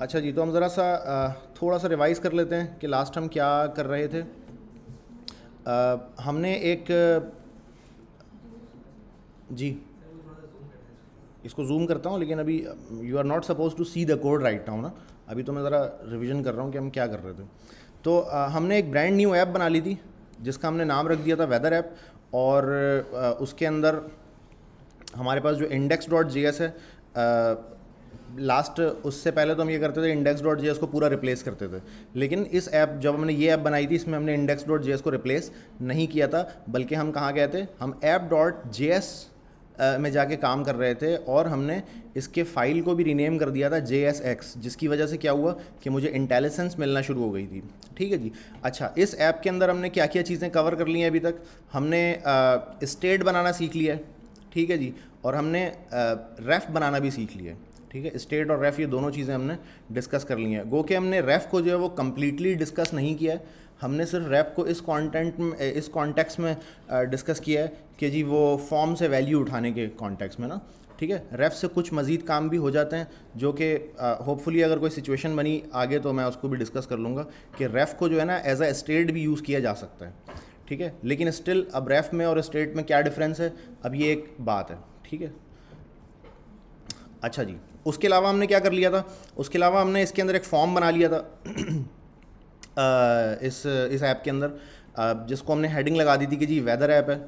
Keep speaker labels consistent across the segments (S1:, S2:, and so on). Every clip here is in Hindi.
S1: अच्छा जी तो हम ज़रा सा थोड़ा सा रिवाइज़ कर लेते हैं कि लास्ट हम क्या कर रहे थे आ, हमने एक जी इसको जूम करता हूँ लेकिन अभी you are not supposed to see the code right now ना अभी तो मैं ज़रा रिवीजन कर रहा हूँ कि हम क्या कर रहे थे तो आ, हमने एक ब्रांड न्यू ऐप बना ली थी जिसका हमने नाम रख दिया था वेदर ऐप और आ, उसके अंदर हमारे पास जो इंडेक्स डॉट जी एस है लास्ट उससे पहले तो हम ये करते थे इंडेक्स डॉट जे को पूरा रिप्लेस करते थे लेकिन इस ऐप जब हमने ये ऐप बनाई थी इसमें हमने इंडेक्स डॉट जे को रिप्लेस नहीं किया था बल्कि हम कहाँ गए थे हम ऐप डॉट जे में जाके काम कर रहे थे और हमने इसके फाइल को भी रीनेम कर दिया था जे एस एक्स जिसकी वजह से क्या हुआ कि मुझे इंटेलिजेंस मिलना शुरू हो गई थी ठीक है जी अच्छा इस ऐप के अंदर हमने क्या क्या चीज़ें कवर कर ली हैं अभी तक हमने स्टेट बनाना सीख लिया है ठीक है जी और हमने रेफ बनाना भी सीख लिया है ठीक है स्टेट और रेफ ये दोनों चीज़ें हमने डिस्कस कर ली हैं गो के हमने रेफ को जो है वो कम्प्लीटली डिस्कस नहीं किया है हमने सिर्फ रैप को इस कॉन्टेंट में इस कॉन्टेक्स में डिस्कस किया है कि जी वो फॉर्म से वैल्यू उठाने के कॉन्टेक्स में ना ठीक है रेफ से कुछ मज़ीद काम भी हो जाते हैं जो कि होपफुली अगर कोई सिचुएशन बनी आगे तो मैं उसको भी डिस्कस कर लूँगा कि रेफ को जो है ना एज अ स्टेट भी यूज़ किया जा सकता है ठीक है लेकिन स्टिल अब रेफ में और स्टेट में क्या डिफरेंस है अब ये एक बात है ठीक है अच्छा जी उसके अलावा हमने क्या कर लिया था उसके अलावा हमने इसके अंदर एक फॉर्म बना लिया था इस इस ऐप के अंदर जिसको हमने हेडिंग लगा दी थी कि जी वेदर ऐप है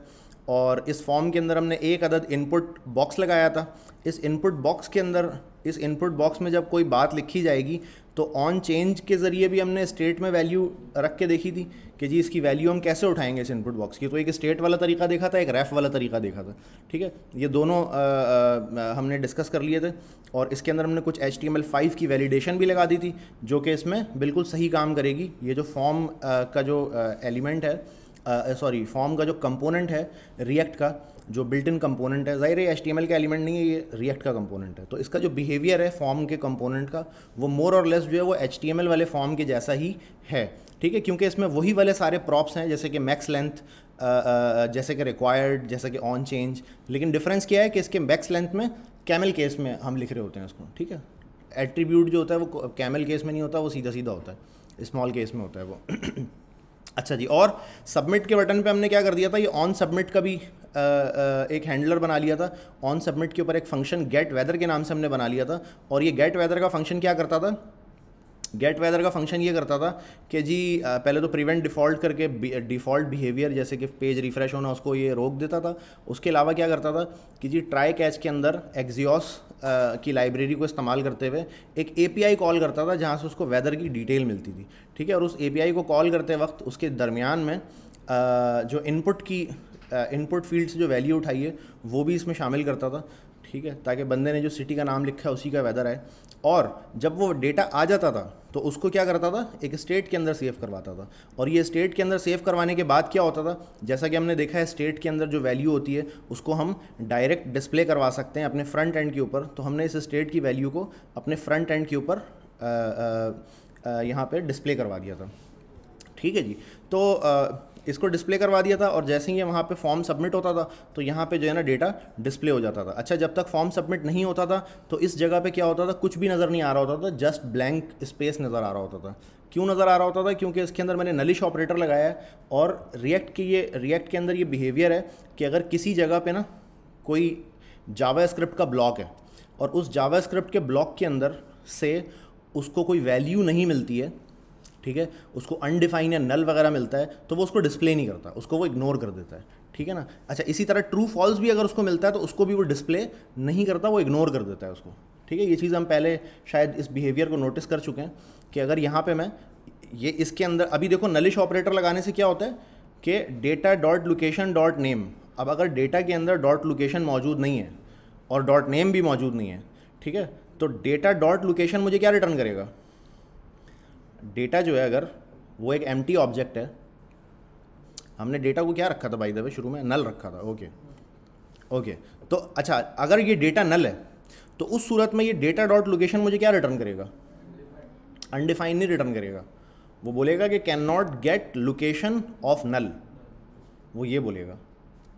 S1: और इस फॉर्म के अंदर हमने एक अदद इनपुट बॉक्स लगाया था इस इनपुट बॉक्स के अंदर इस इनपुट बॉक्स में जब कोई बात लिखी जाएगी तो ऑन चेंज के ज़रिए भी हमने स्टेट में वैल्यू रख के देखी थी कि जी इसकी वैल्यू हम कैसे उठाएंगे इस इनपुट बॉक्स की तो एक स्टेट वाला तरीका देखा था एक रेफ वाला तरीका देखा था ठीक है ये दोनों आ, आ, हमने डिस्कस कर लिए थे और इसके अंदर हमने कुछ H T M L five की वैलिडेशन भी लगा दी थी जो कि इसमें बिल्कुल सही काम करेगी ये जो फॉर्म का जो एलिमेंट है सॉरी फॉर्म का जो कंपोनेंट है रिएक्ट का जो बिल्ट इन कंपोनेंट है जाहिर है एच का एलिमेंट नहीं है ये रिएक्ट का कंपोनेंट है तो इसका जो बिहेवियर है फॉर्म के कंपोनेंट का वो मोर और लेस जो है वो एच वाले फॉर्म के जैसा ही है ठीक है क्योंकि इसमें वही वाले सारे प्रॉप्स हैं जैसे कि मैक्स लेंथ जैसे कि रिक्वायर्ड जैसे कि ऑन चेंज लेकिन डिफरेंस क्या है कि इसके मैक्स लेंथ में कैमल केस में हम लिख रहे होते हैं उसको ठीक है एट्रीब्यूट जो होता है वो कैमल केस में नहीं होता वो सीधा सीधा होता है स्मॉल केस में होता है वो अच्छा जी और सबमिट के बटन पे हमने क्या कर दिया था ये ऑन सबमिट का भी एक हैंडलर बना लिया था ऑन सबमिट के ऊपर एक फंक्शन गेट वेदर के नाम से हमने बना लिया था और ये गेट वेदर का फंक्शन क्या करता था गेट वेदर का फंक्शन ये करता था कि जी पहले तो प्रिवेंट डिफ़ॉल्ट करके डिफ़ॉल्ट बिहेवियर जैसे कि पेज रिफ़्रेश होना उसको ये रोक देता था उसके अलावा क्या करता था कि जी ट्राई कैच के अंदर एक्जियोस की लाइब्रेरी को इस्तेमाल करते हुए एक ए कॉल करता था जहाँ से उसको वेदर की डिटेल मिलती थी ठीक है और उस ए को कॉल करते वक्त उसके दरमियान में जो इनपुट की इनपुट फील्ड से जो वैल्यू उठाई है वो भी इसमें शामिल करता था ठीक है ताकि बंदे ने जो सिटी का नाम लिखा है उसी का वेदर आए और जब वो डेटा आ जाता था तो उसको क्या करता था एक स्टेट के अंदर सेव करवाता था और ये स्टेट के अंदर सेव करवाने के बाद क्या होता था जैसा कि हमने देखा है स्टेट के अंदर जो वैल्यू होती है उसको हम डायरेक्ट डिस्प्ले करवा सकते हैं अपने फ्रंट एंड के ऊपर तो हमने इस स्टेट की वैल्यू को अपने फ्रंट एंड के ऊपर यहाँ पर डिस्प्ले करवा दिया था ठीक है जी तो आ, इसको डिस्प्ले करवा दिया था और जैसे ही वहाँ पे फॉर्म सबमिट होता था तो यहाँ पे जो है ना डेटा डिस्प्ले हो जाता था अच्छा जब तक फॉर्म सबमिट नहीं होता था तो इस जगह पे क्या होता था कुछ भी नज़र नहीं आ रहा होता था जस्ट ब्लैंक स्पेस नज़र आ रहा होता था क्यों नज़र आ रहा होता था क्योंकि इसके अंदर मैंने नलिश ऑपरेटर लगाया है और रिएक्ट के ये रिएक्ट के अंदर ये बिहेवियर है कि अगर किसी जगह पर ना कोई जावा का ब्लॉक है और उस जावा के ब्लॉक के अंदर से उसको कोई वैल्यू नहीं मिलती है ठीक है उसको अनडिफाइन या नल वगैरह मिलता है तो वो उसको डिस्प्ले नहीं करता उसको वो इग्नोर कर देता है ठीक है ना अच्छा इसी तरह ट्रू फॉल्स भी अगर उसको मिलता है तो उसको भी वो डिस्प्ले नहीं करता वो इग्नोर कर देता है उसको ठीक है ये चीज़ हम पहले शायद इस बिहेवियर को नोटिस कर चुके हैं कि अगर यहाँ पर मैं ये इसके अंदर अभी देखो नलिश ऑपरेटर लगाने से क्या होता है कि data dot location dot name अब अगर डेटा के अंदर डॉट लोकेशन मौजूद नहीं है और डॉट नेम भी मौजूद नहीं है ठीक है तो डेटा डॉट लोकेशन मुझे क्या रिटर्न करेगा डेटा जो है अगर वो एक एम ऑब्जेक्ट है हमने डेटा को क्या रखा था भाई दबे शुरू में नल रखा था ओके ओके तो अच्छा अगर ये डेटा नल है तो उस सूरत में ये डेटा डॉट लोकेशन मुझे क्या रिटर्न करेगा अनडिफाइन नहीं रिटर्न करेगा वो बोलेगा कि can not get location of null वो ये बोलेगा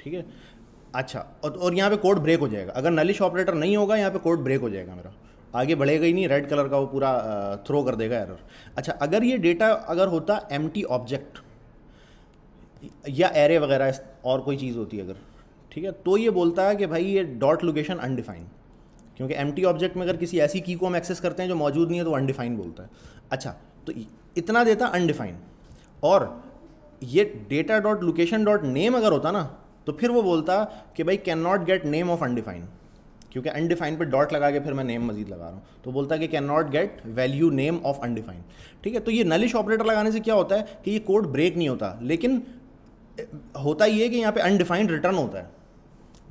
S1: ठीक है अच्छा और, और यहाँ पे कोड ब्रेक हो जाएगा अगर नलिश ऑपरेटर नहीं होगा यहाँ पे कोड ब्रेक हो जाएगा मेरा आगे बढ़ेगा ही नहीं रेड कलर का वो पूरा थ्रो कर देगा एरर अच्छा अगर ये डेटा अगर होता एम ऑब्जेक्ट या एरे वगैरह और कोई चीज़ होती है अगर ठीक है तो ये बोलता है कि भाई ये डॉट लोकेशन अनडिफाइंड क्योंकि एम ऑब्जेक्ट में अगर किसी ऐसी की को हम एक्सेस करते हैं जो मौजूद नहीं है तो अनडिफाइंड बोलता है अच्छा तो इतना देता अनडिफाइंड और ये data dot location dot name अगर होता ना तो फिर वो बोलता कि भाई can not get name of undefined क्योंकि अनडिफाइंड पर डॉट लगा के फिर मैं नेम मजीद लगा रहा हूँ तो बोलता है कि can not get value name of undefined ठीक है तो ये नलिश ऑपरेटर लगाने से क्या होता है कि ये कोड ब्रेक नहीं होता लेकिन होता ये कि यहाँ पे अनडिफाइंड रिटर्न होता है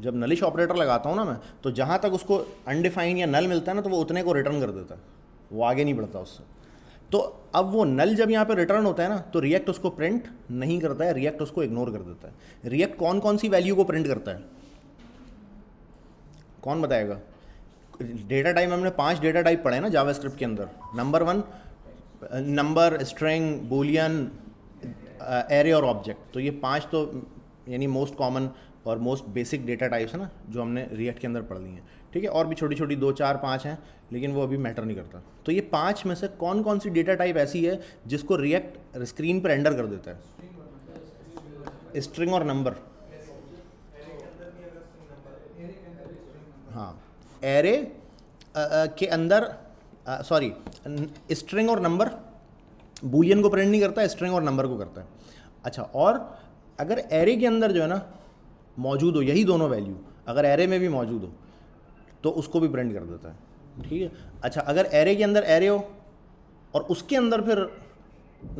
S1: जब नलिश ऑपरेटर लगाता हूँ ना मैं तो जहाँ तक उसको अनडिफाइंड या नल मिलता है ना तो वो उतने को रिटर्न कर देता है वो आगे नहीं बढ़ता उससे तो अब वो नल जब यहाँ पे रिटर्न होता है ना तो रिएक्ट उसको प्रिंट नहीं करता है रिएक्ट उसको इग्नोर कर देता है रिएक्ट कौन कौन सी वैल्यू को प्रिंट करता है कौन बताएगा डेटा टाइप हमने पांच डेटा टाइप पढ़े ना जावास्क्रिप्ट के अंदर number one number string boolean array और ऑब्जेक्ट तो ये पांच तो यानी मोस्ट कॉमन और मोस्ट बेसिक डेटा टाइप्स है ना जो हमने रिएक्ट के अंदर पढ़ ली हैं ठीक है और भी छोटी छोटी दो चार पाँच हैं लेकिन वो अभी मैटर नहीं करता तो ये पाँच में से कौन कौन सी डेटा टाइप ऐसी है जिसको रिएक्ट स्क्रीन पर एंडर कर देता है स्ट्रिंग और नंबर हाँ एरे के अंदर सॉरी स्ट्रिंग और नंबर बुलियन को प्रिंट नहीं करता स्ट्रिंग और नंबर को करता है अच्छा और अगर एरे के अंदर जो है ना मौजूद हो यही दोनों वैल्यू अगर एरे में भी मौजूद हो तो उसको भी प्रिंट कर देता है ठीक है अच्छा अगर एरे के अंदर एरे हो और उसके अंदर फिर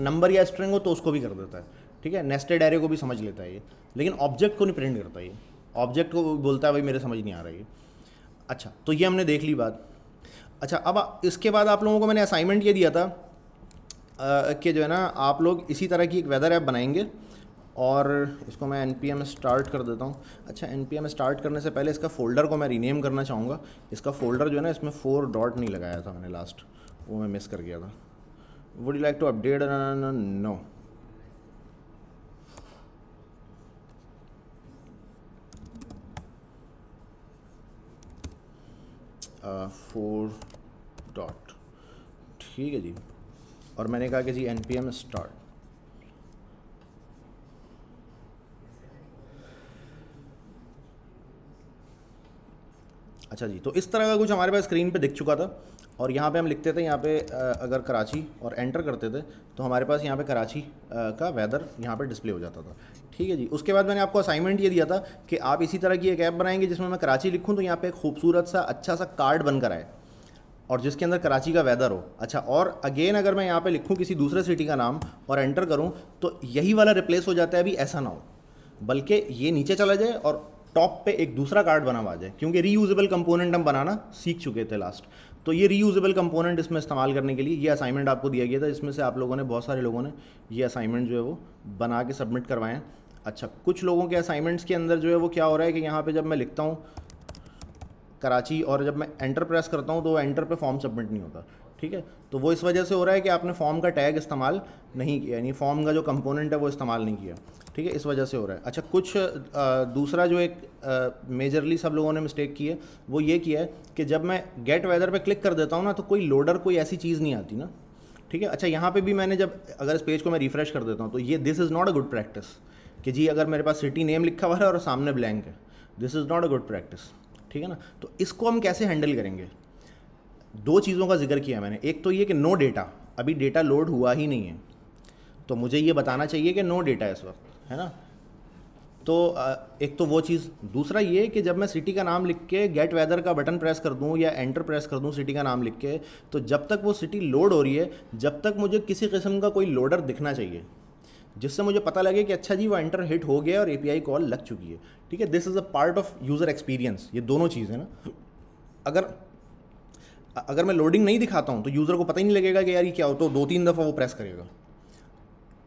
S1: नंबर या स्ट्रिंग हो तो उसको भी कर देता है ठीक है नेस्टेड एरे को भी समझ लेता है ये लेकिन ऑब्जेक्ट को नहीं प्रिंट करता ये ऑब्जेक्ट को बोलता है भाई मेरे समझ नहीं आ रहा है अच्छा तो ये हमने देख ली बात अच्छा अब इसके बाद आप लोगों को मैंने असाइनमेंट ये दिया था कि जो है ना आप लोग इसी तरह की एक वेदर ऐप बनाएंगे और इसको मैं एन पी एम स्टार्ट कर देता हूँ अच्छा एन पी एम स्टार्ट करने से पहले इसका फ़ोल्डर को मैं रीनेम करना चाहूँगा इसका फ़ोल्डर जो है ना इसमें फ़ोर डॉट नहीं लगाया था मैंने लास्ट वो मैं मिस कर गया था would you like to update no four dot ठीक है जी और मैंने कहा कि जी एन पी एम स्टार्ट अच्छा जी तो इस तरह का कुछ हमारे पास स्क्रीन पे दिख चुका था और यहाँ पे हम लिखते थे यहाँ पे अगर कराची और एंटर करते थे तो हमारे पास यहाँ पे कराची का वेदर यहाँ पे डिस्प्ले हो जाता था ठीक है जी उसके बाद मैंने आपको असाइनमेंट ये दिया था कि आप इसी तरह की एक ऐप बनाएंगे जिसमें मैं कराची लिखूँ तो यहाँ पर एक खूबसूरत सा अच्छा सा कार्ड बनकर आए और जिसके अंदर कराची का वेदर हो अच्छा और अगेन अगर मैं यहाँ पे लिखूँ किसी दूसरे सिटी का नाम और एंटर करूँ तो यही वाला रिप्लेस हो जाता है अभी ऐसा ना हो बल्कि ये नीचे चला जाए और टॉप पे एक दूसरा कार्ड बना हुआ जाए क्योंकि रीयूजेबल कंपोनेंट हम बनाना सीख चुके थे लास्ट तो ये रीयूजेबल कंपोनेंट इसमें इस्तेमाल करने के लिए ये असाइनमेंट आपको दिया गया था इसमें से आप लोगों ने बहुत सारे लोगों ने ये असाइनमेंट जो है वो बना के सबमिट करवाएं अच्छा कुछ लोगों के असाइनमेंट्स के अंदर जो है वो क्या हो रहा है कि यहाँ पे जब मैं लिखता हूँ कराची और जब मैं एंटर प्रेस करता हूँ तो एंटर पे फॉर्म सबमिट नहीं होता ठीक है तो वो इस वजह से हो रहा है कि आपने फॉर्म का टैग इस्तेमाल नहीं किया यानी फॉर्म का जो कंपोनेंट है वो इस्तेमाल नहीं किया ठीक है इस वजह से हो रहा है अच्छा कुछ आ, दूसरा जो एक मेजरली सब लोगों ने मिस्टेक की है वो ये किया है कि जब मैं गेट वेदर पर क्लिक कर देता हूँ ना तो कोई लोडर कोई ऐसी चीज़ नहीं आती ना ठीक है अच्छा यहाँ पर भी मैंने जब अगर इस पेज को मैं रिफ़्रेश कर देता हूँ तो ये this is not a good practice कि जी अगर मेरे पास सिटी नेम लिखा हुआ है और सामने ब्लैंक है this is not a good practice ठीक है ना तो इसको हम कैसे हैंडल करेंगे दो चीज़ों का जिक्र किया मैंने एक तो ये कि नो डेटा अभी डेटा लोड हुआ ही नहीं है तो मुझे ये बताना चाहिए कि नो डेटा इस वक्त है ना तो एक तो वो चीज़ दूसरा ये कि जब मैं सिटी का नाम लिख के गेट वेदर का बटन प्रेस कर दूँ या एंटर प्रेस कर दूँ सिटी का नाम लिख के तो जब तक वो सिटी लोड हो रही है जब तक मुझे किसी किस्म का कोई लोडर दिखना चाहिए जिससे मुझे पता लगे कि अच्छा जी वो एंटर हिट हो गया और ए कॉल लग चुकी है ठीक है this is a part of user experience ये दोनों चीज़ें ना अगर अगर मैं लोडिंग नहीं दिखाता हूँ तो यूज़र को पता ही नहीं लगेगा कि यार ये क्या हो तो दो तीन दफ़ा वो प्रेस करेगा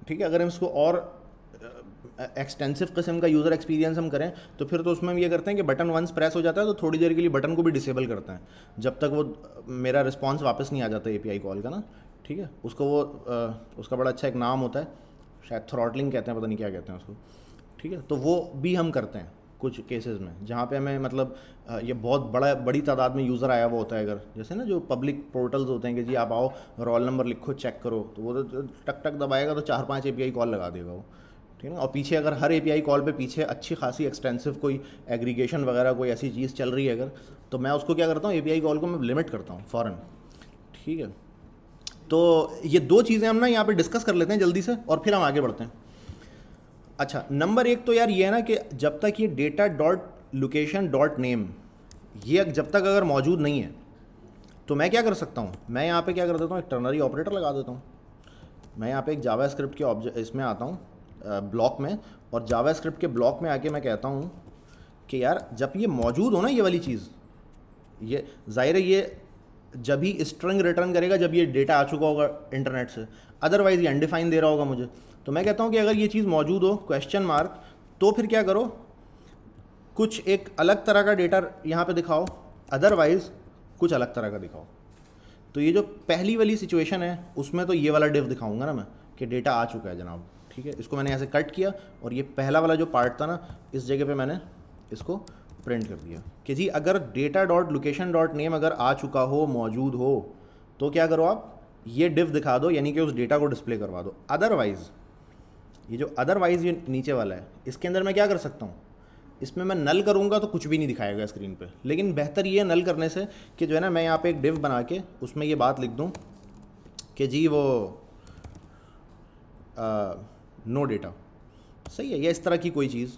S1: ठीक है अगर हम इसको और एक्सटेंसिव किस्म का यूज़र एक्सपीरियंस हम करें तो फिर तो उसमें हम ये करते हैं कि बटन वंस प्रेस हो जाता है तो थोड़ी देर के लिए बटन को भी डिसेबल करते हैं जब तक वो मेरा रिस्पॉन्स वापस नहीं आ जाता ए कॉल का ना ठीक है उसको वो आ, उसका बड़ा अच्छा एक नाम होता है शायद थ्रॉटलिंग कहते हैं पता नहीं क्या कहते हैं उसको ठीक है तो वो भी हम करते हैं कुछ केसेस में जहाँ पे हमें मतलब ये बहुत बड़ा बड़ी तादाद में यूज़र आया हुआ होता है अगर जैसे ना जो पब्लिक पोर्टल्स होते हैं कि जी आप आओ रोल नंबर लिखो चेक करो तो वो तो, तो टक टक दबाएगा तो चार पाँच ए कॉल लगा देगा वो ठीक है और पीछे अगर हर ए कॉल पे पीछे अच्छी खासी एक्सटेंसिव कोई एग्रीगेशन वगैरह कोई ऐसी चीज़ चल रही है अगर तो मैं उसको क्या करता हूँ ए कॉल को मैं लिमिट करता हूँ फ़ौरन ठीक है तो ये दो चीज़ें हम ना यहाँ पे डिस्कस कर लेते हैं जल्दी से और फिर हम आगे बढ़ते हैं अच्छा नंबर एक तो यार ये है ना कि जब तक ये data dot location dot name ये जब तक अगर मौजूद नहीं है तो मैं क्या कर सकता हूँ मैं यहाँ पे क्या कर देता हूँ एक टर्नरी ऑपरेटर लगा देता हूँ मैं यहाँ पे एक जावा स्क्रिप्ट के ऑब्जेक्ट इसमें आता हूँ ब्लॉक में और जावा स्क्रिप्ट के ब्लॉक में आके मैं कहता हूँ कि यार जब ये मौजूद हो ना ये वाली चीज़ ये ज़ाहिर है ये जब ही स्ट्रिंग रिटर्न करेगा जब ये डेटा आ चुका होगा इंटरनेट से अदरवाइज ये अनडिफाइन दे रहा होगा मुझे तो मैं कहता हूँ कि अगर ये चीज़ मौजूद हो क्वेश्चन मार्क तो फिर क्या करो कुछ एक अलग तरह का डेटा यहाँ पे दिखाओ अदरवाइज कुछ अलग तरह का दिखाओ तो ये जो पहली वाली सिचुएशन है उसमें तो ये वाला डिफ दिखाऊंगा ना मैं कि डेटा आ चुका है जनाब ठीक है इसको मैंने यहाँ से कट किया और ये पहला वाला जो पार्ट था ना इस जगह पे मैंने इसको प्रिंट कर दिया कि जी अगर data dot location dot name अगर आ चुका हो मौजूद हो तो क्या करो आप ये डिव दिखा दो यानी कि उस डेटा को डिस्प्ले करवा दो अदरवाइज़ ये जो अदरवाइज़ ये नीचे वाला है इसके अंदर मैं क्या कर सकता हूँ इसमें मैं नल करूँगा तो कुछ भी नहीं दिखाएगा स्क्रीन पे लेकिन बेहतर ये नल करने से कि जो है ना मैं यहाँ पे एक डिव बना के उसमें ये बात लिख दूँ कि जी वो आ, नो डेटा सही है या इस तरह की कोई चीज़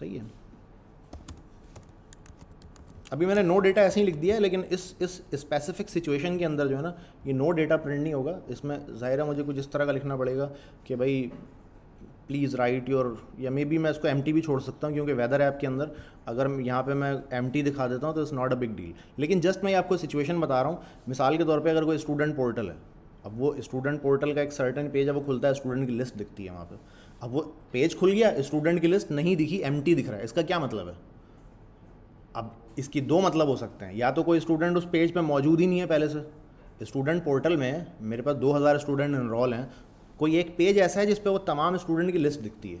S1: सही है अभी मैंने नो डेटा ऐसे ही लिख दिया है लेकिन इस इस स्पेसिफिक सिचुएशन के अंदर जो है ना ये नो डेटा प्रिंट नहीं होगा इसमें ज़ाहिर है मुझे कुछ इस तरह का लिखना पड़ेगा कि भाई प्लीज़ राइट योर या मे बी मैं इसको एम भी छोड़ सकता हूँ क्योंकि वेदर ऐप के अंदर अगर यहाँ पे मैं एम दिखा देता हूँ तो it's not a big deal लेकिन जस्ट मैं आपको सिचुएशन बता रहा हूँ मिसाल के तौर पर अगर कोई स्टूडेंट पोर्टल है अब वो स्टूडेंट पोर्टल का एक सर्टन पेज है वो खुलता है स्टूडेंट की लिस्ट दिखती है वहाँ पर अब वो पेज खुल गया स्टूडेंट की लिस्ट नहीं दिखी एम दिख रहा है इसका क्या मतलब है अब इसकी दो मतलब हो सकते हैं या तो कोई स्टूडेंट उस पेज पे मौजूद ही नहीं है पहले से स्टूडेंट पोर्टल में मेरे पास 2000 स्टूडेंट इनरोल हैं कोई एक पेज ऐसा है जिस पे वो तमाम स्टूडेंट की लिस्ट दिखती है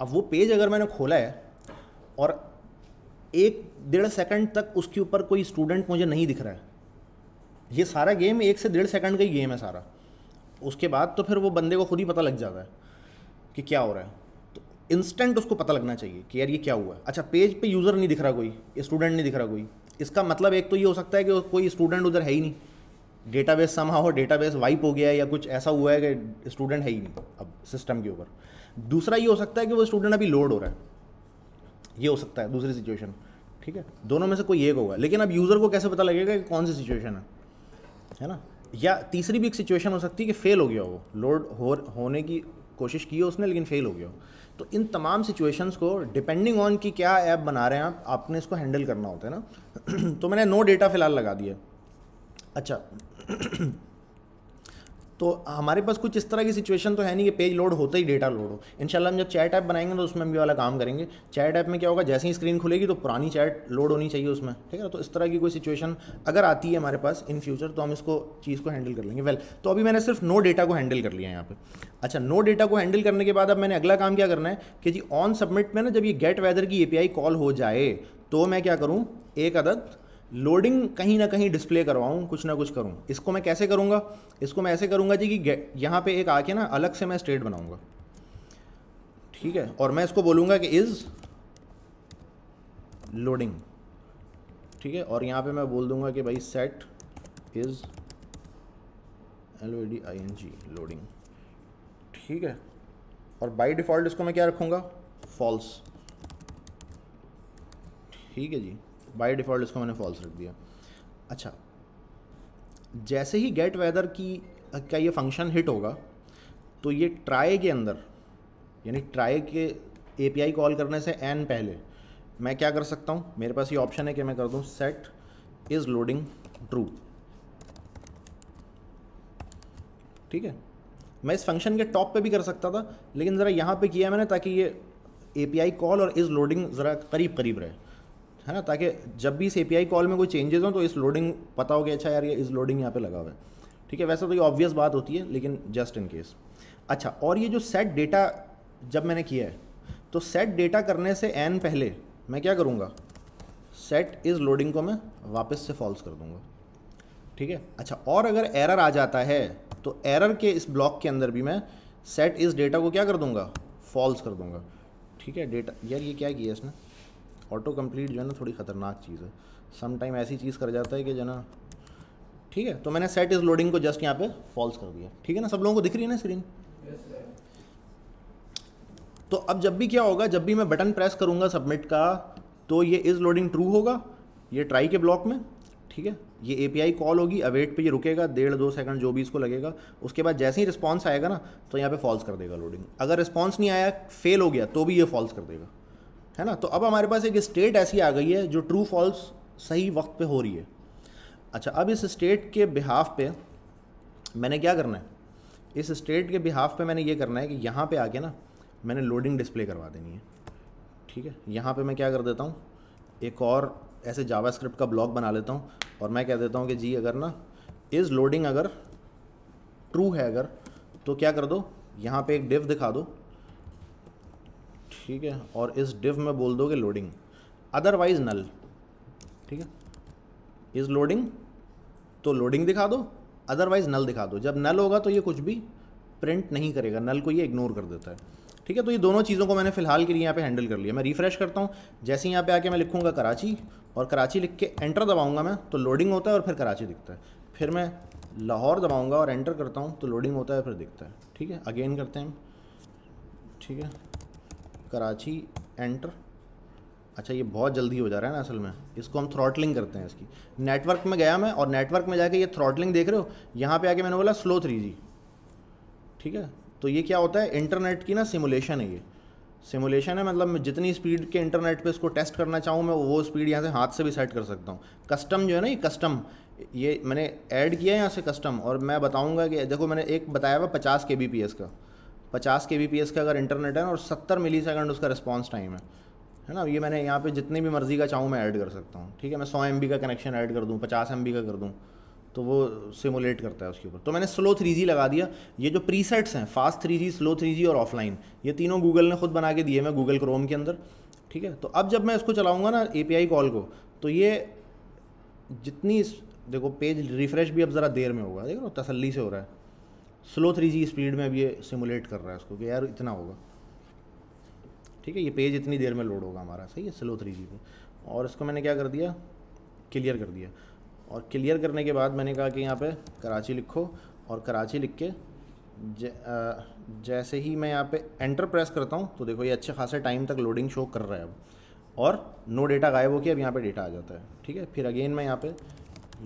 S1: अब वो पेज अगर मैंने खोला है और एक डेढ़ सेकंड तक उसके ऊपर कोई स्टूडेंट मुझे नहीं दिख रहा है ये सारा गेम एक से डेढ़ सेकंड का ही गेम है सारा उसके बाद तो फिर वो बंदे को खुद ही पता लग जाता है कि क्या हो रहा है तो इंस्टेंट उसको पता लगना चाहिए कि यार ये क्या हुआ है अच्छा पेज पे यूज़र नहीं दिख रहा कोई स्टूडेंट नहीं दिख रहा कोई इसका मतलब एक तो ये हो सकता है कि कोई स्टूडेंट उधर है ही नहीं डेटाबेस समा हो डेटाबेस वाइप हो गया है या कुछ ऐसा हुआ है कि स्टूडेंट है ही नहीं अब सिस्टम के ऊपर दूसरा ये हो सकता है कि वो स्टूडेंट अभी लोड हो रहा है ये हो सकता है दूसरी सिचुएशन ठीक है दोनों में से कोई एक होगा लेकिन अब यूज़र को कैसे पता लगेगा कि कौन सी सिचुएशन है है ना या तीसरी भी एक सिचुएशन हो सकती है कि फेल हो गया वो लोड हो होने की कोशिश की है उसने लेकिन फेल हो गया तो इन तमाम सिचुएशंस को डिपेंडिंग ऑन कि क्या ऐप बना रहे हैं आप आपने इसको हैंडल करना होता है ना तो मैंने नो डेटा फ़िलहाल लगा दिया अच्छा तो हमारे पास कुछ इस तरह की सिचुएशन तो है नहीं कि पेज लोड होते ही डेटा लोड हो इनशाला हम जब चैट ऐप बनाएंगे तो उसमें हम ये वाला काम करेंगे चैट ऐप में क्या होगा जैसे ही स्क्रीन खुलेगी तो पुरानी चैट लोड होनी चाहिए उसमें ठीक है तो इस तरह की कोई सिचुएशन अगर आती है हमारे पास इन फ्यूचर तो हम इसको चीज़ को हैंडल कर लेंगे वेल तो अभी मैंने सिर्फ नो डेटा को हैंडल कर लिया है यहाँ पर अच्छा नो डेटा को हैंडल करने के बाद अब मैंने अगला काम क्या करना है कि जी ऑन सबमिट में ना जब ये गेट वैदर की ए कॉल हो जाए तो मैं क्या करूँ एक अदद लोडिंग कहीं ना कहीं डिस्प्ले करवाऊँ कुछ ना कुछ करूँ इसको मैं कैसे करूँगा इसको मैं ऐसे करूँगा जी कि यहाँ पे एक आके ना अलग से मैं स्टेट बनाऊँगा ठीक है और मैं इसको बोलूँगा कि इज़ लोडिंग ठीक है और यहाँ पे मैं बोल दूँगा कि भाई set is L O D I N G loading ठीक है और बाई डिफ़ॉल्ट इसको मैं क्या रखूँगा फॉल्स ठीक है जी बाई डिफ़ॉल्ट इसको मैंने फॉल्स रख दिया अच्छा जैसे ही गेट वेदर की क्या ये फंक्शन हिट होगा तो ये ट्राई के अंदर यानी ट्राई के ए कॉल करने से एन पहले मैं क्या कर सकता हूँ मेरे पास ये ऑप्शन है कि मैं कर दूँ सेट इज़ लोडिंग ट्रू ठीक है मैं इस फंक्शन के टॉप पे भी कर सकता था लेकिन ज़रा यहाँ पे किया मैंने ताकि ये ए कॉल और इज़ लोडिंग ज़रा करीब करीब रहे है ना ताकि जब भी इस ए कॉल में कोई चेंजेस हों तो इस लोडिंग पता हो गया अच्छा यार ये इस लोडिंग यहाँ पे लगा हुआ है ठीक है वैसे तो ये ऑब्वियस बात होती है लेकिन जस्ट इन केस अच्छा और ये जो सेट डेटा जब मैंने किया है तो सेट डेटा करने से एन पहले मैं क्या करूँगा सेट इज़ लोडिंग को मैं वापस से फॉल्स कर दूँगा ठीक है अच्छा और अगर एरर आ जाता है तो एरर के इस ब्लॉक के अंदर भी मैं सेट इस डेटा को क्या कर दूँगा फॉल्स कर दूँगा ठीक है डेटा यार ये क्या किया इसने ऑटो कम्प्लीट जो है ना थोड़ी ख़तरनाक चीज़ है समटाइम ऐसी चीज़ कर जाता है कि जो ना ठीक है तो मैंने सेट इज़ लोडिंग को जस्ट यहाँ पे फॉल्स कर दिया ठीक है ना सब लोगों को दिख रही है ना स्क्रीन yes, तो अब जब भी क्या होगा जब भी मैं बटन प्रेस करूँगा सबमिट का तो ये इज़ लोडिंग ट्रू होगा ये ट्राई के ब्लॉक में ठीक है ये एपीआई कॉल होगी अवेट पे ये रुकेगा डेढ़ दो सेकंड जो भी इसको लगेगा उसके बाद जैसे ही रिस्पांस आएगा ना तो यहाँ पे फॉल्स कर देगा लोडिंग अगर रिस्पांस नहीं आया फेल हो गया तो भी ये फॉल्स कर देगा है ना तो अब हमारे पास एक स्टेट ऐसी आ गई है जो ट्रू फॉल्स सही वक्त पे हो रही है अच्छा अब इस स्टेट के बिहाफ पे मैंने क्या करना है इस स्टेट के बिहाफ पे मैंने ये करना है कि यहाँ पे आके ना मैंने लोडिंग डिस्प्ले करवा देनी है ठीक है यहाँ पे मैं क्या कर देता हूँ एक और ऐसे जावास्क्रिप्ट का ब्लॉग बना लेता हूँ और मैं कह देता हूँ कि जी अगर ना इज़ लोडिंग अगर ट्रू है अगर तो क्या कर दो यहाँ पे एक डिव दिखा दो ठीक है और इस डिव में बोल दोगे लोडिंग अदरवाइज नल ठीक है इज लोडिंग तो लोडिंग दिखा दो अदरवाइज नल दिखा दो जब नल होगा तो ये कुछ भी प्रिंट नहीं करेगा नल को ये इग्नोर कर देता है ठीक है तो ये दोनों चीज़ों को मैंने फिलहाल के लिए यहाँ पे हैंडल कर लिया मैं रिफ्रेश करता हूँ जैसे ही यहाँ पे आके मैं लिखूँगा कराची और कराची लिख के एंटर दबाऊँगा मैं तो लोडिंग होता है और फिर कराची दिखता है फिर मैं लाहौर दबाऊँगा और एंटर करता हूँ तो लोडिंग होता है फिर दिखता है ठीक है अगेन करते हैं ठीक है कराची एंटर अच्छा ये बहुत जल्दी हो जा रहा है ना असल में इसको हम थ्रॉटलिंग करते हैं इसकी नेटवर्क में गया मैं और नेटवर्क में जाके ये थ्रॉटलिंग देख रहे हो यहाँ पे आके मैंने बोला स्लो थ्री जी ठीक है तो ये क्या होता है इंटरनेट की ना सिमुलेशन है ये सिमुलेशन है मतलब मैं जितनी स्पीड के इंटरनेट पे इसको टेस्ट करना चाहूँ मैं वो स्पीड यहाँ से हाथ से भी सेट कर सकता हूँ कस्टम जो है ना ये कस्टम ये मैंने ऐड किया है यहाँ से कस्टम और मैं बताऊँगा कि देखो मैंने एक बताया हुआ पचास के बी पी एस का पचास के बी पी एस का अगर इंटरनेट है और सत्तर मिली सेकेंड उसका रिस्पॉन्स टाइम है है ना ये मैंने यहाँ पे जितनी भी मर्ज़ी का चाहूँ मैं ऐड कर सकता हूँ ठीक है मैं सौ एम बी का कनेक्शन ऐड कर दूँ पचास एम बी का कर दूँ तो वो सिमुलेट करता है उसके ऊपर तो मैंने स्लो थ्री जी लगा दिया ये जो प्रीसेट्स हैं fast three G slow three G और ऑफलाइन ये तीनों गूगल ने खुद बना के दिए मैं गूगल क्रोम के अंदर ठीक है तो अब जब मैं इसको चलाऊँगा ना ए पी आई कॉल को तो ये जितनी देखो पेज रिफ्रेश भी अब ज़रा देर में होगा देखो तसल्ली से हो रहा है स्लो थ्री जी स्पीड में अब ये सिमुलेट कर रहा है उसको कि यार इतना होगा ठीक है ये पेज इतनी देर में लोड होगा हमारा सही है स्लो थ्री जी पे और इसको मैंने क्या कर दिया क्लियर कर दिया और क्लियर करने के बाद मैंने कहा कि यहाँ पे कराची लिखो और कराची लिख के ज, आ, जैसे ही मैं यहाँ पे एंटर प्रेस करता हूँ तो देखो ये अच्छे खासे टाइम तक लोडिंग शो कर रहा है अब और नो डेटा गायब हो कि अब यहाँ पे डेटा आ जाता है ठीक है फिर अगेन मैं यहाँ पे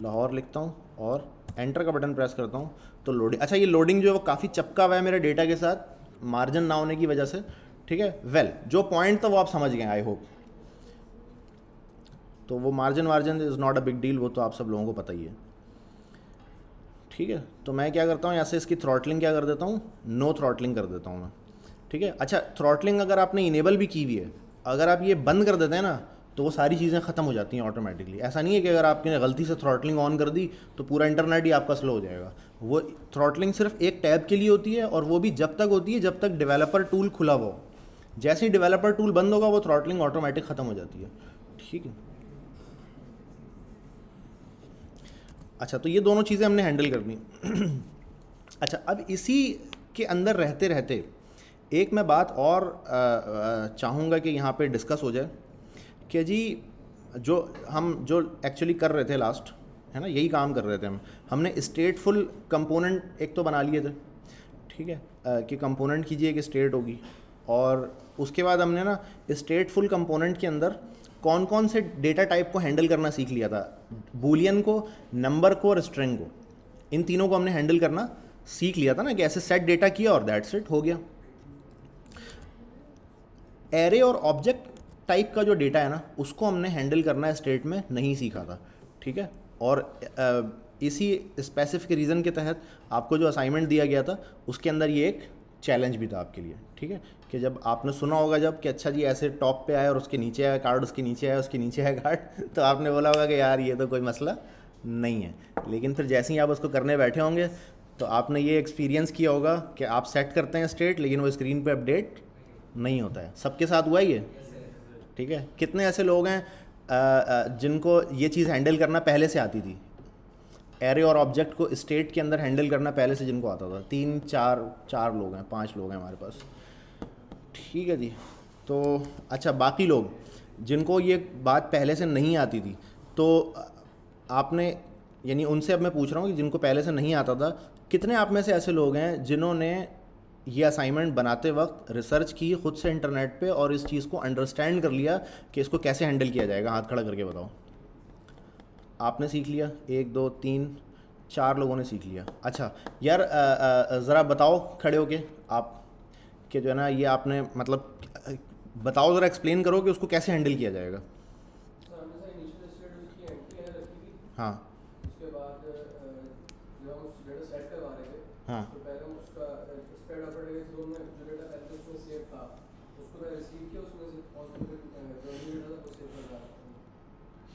S1: लाहौर लिखता हूँ और एंटर का बटन प्रेस करता हूँ तो लोडिंग अच्छा ये लोडिंग जो है वो काफ़ी चपका हुआ है मेरे डेटा के साथ मार्जिन ना होने की वजह से ठीक है वेल जो पॉइंट था वो आप समझ गए आई होप तो वो मार्जिन वार्जिन is not a big deal वो तो आप सब लोगों को पता ही है ठीक है तो मैं क्या करता हूँ यहाँ से इसकी थ्रॉटलिंग क्या कर देता हूँ नो थ्रॉटलिंग कर देता हूँ मैं ठीक है अच्छा थ्रॉटलिंग अगर आपने इनेबल भी की हुई है अगर आप ये बंद कर देते हैं ना तो वो सारी चीज़ें ख़त्म हो जाती हैं ऑटोमेटिकली ऐसा नहीं है कि अगर आपने गलती से थ्रॉटलिंग ऑन कर दी तो पूरा इंटरनेट ही आपका स्लो हो जाएगा वो थ्रॉटलिंग सिर्फ एक टैब के लिए होती है और वो भी जब तक होती है जब तक डेवलपर टूल खुला हुआ हो जैसे ही डेवलपर टूल बंद होगा वो थ्रॉटलिंग ऑटोमेटिक ख़त्म हो जाती है ठीक है अच्छा तो ये दोनों चीज़ें हमने हैंडल कर दी अच्छा अब इसी के अंदर रहते रहते एक मैं बात और चाहूँगा कि यहाँ पे डिस्कस हो जाए कि जी जो हम जो एक्चुअली कर रहे थे लास्ट है ना यही काम कर रहे थे हम हमने स्टेटफुल कंपोनेंट एक तो बना लिए थे ठीक है कि कंपोनेंट कीजिए एक स्टेट होगी और उसके बाद हमने ना स्टेटफुल कंपोनेंट के अंदर कौन कौन से डेटा टाइप को हैंडल करना सीख लिया था बूलियन को नंबर को और स्ट्रिंग को इन तीनों को हमने हैंडल करना सीख लिया था ना कि ऐसे सेट डेटा किया और दैट सेट हो गया एरे और ऑब्जेक्ट टाइप का जो डेटा है ना उसको हमने हैंडल करना स्टेट में नहीं सीखा था ठीक है और इसी स्पेसिफिक रीज़न के तहत आपको जो असाइनमेंट दिया गया था उसके अंदर ये एक चैलेंज भी था आपके लिए ठीक है कि जब आपने सुना होगा जब कि अच्छा जी ऐसे टॉप पे आया और उसके नीचे आया कार्ड उसके नीचे आया उसके नीचे आया कार्ड तो आपने बोला होगा कि यार ये तो कोई मसला नहीं है लेकिन फिर जैसे ही आप उसको करने बैठे होंगे तो आपने ये एक्सपीरियंस किया होगा कि आप सेट करते हैं स्टेट लेकिन वो स्क्रीन पर अपडेट नहीं होता है सबके साथ हुआ ये ठीक है कितने ऐसे लोग हैं जिनको ये चीज़ हैंडल करना पहले से आती थी एरे और ऑब्जेक्ट को स्टेट के अंदर हैंडल करना पहले से जिनको आता था तीन चार चार लोग हैं पांच लोग हैं हमारे पास ठीक है जी तो अच्छा बाकी लोग जिनको ये बात पहले से नहीं आती थी तो आपने यानी उनसे अब मैं पूछ रहा हूँ कि जिनको पहले से नहीं आता था कितने आप में से ऐसे लोग हैं जिन्होंने ये असाइनमेंट बनाते वक्त रिसर्च की खुद से इंटरनेट पे और इस चीज़ को अंडरस्टैंड कर लिया कि इसको कैसे हैंडल किया जाएगा हाथ खड़ा करके बताओ आपने सीख लिया एक दो तीन चार लोगों ने सीख लिया अच्छा यार ज़रा बताओ खड़े होके आप कि जो है ना ये आपने मतलब बताओ ज़रा एक्सप्लेन करो कि उसको कैसे हैंडल किया जाएगा हाँ हाँ तो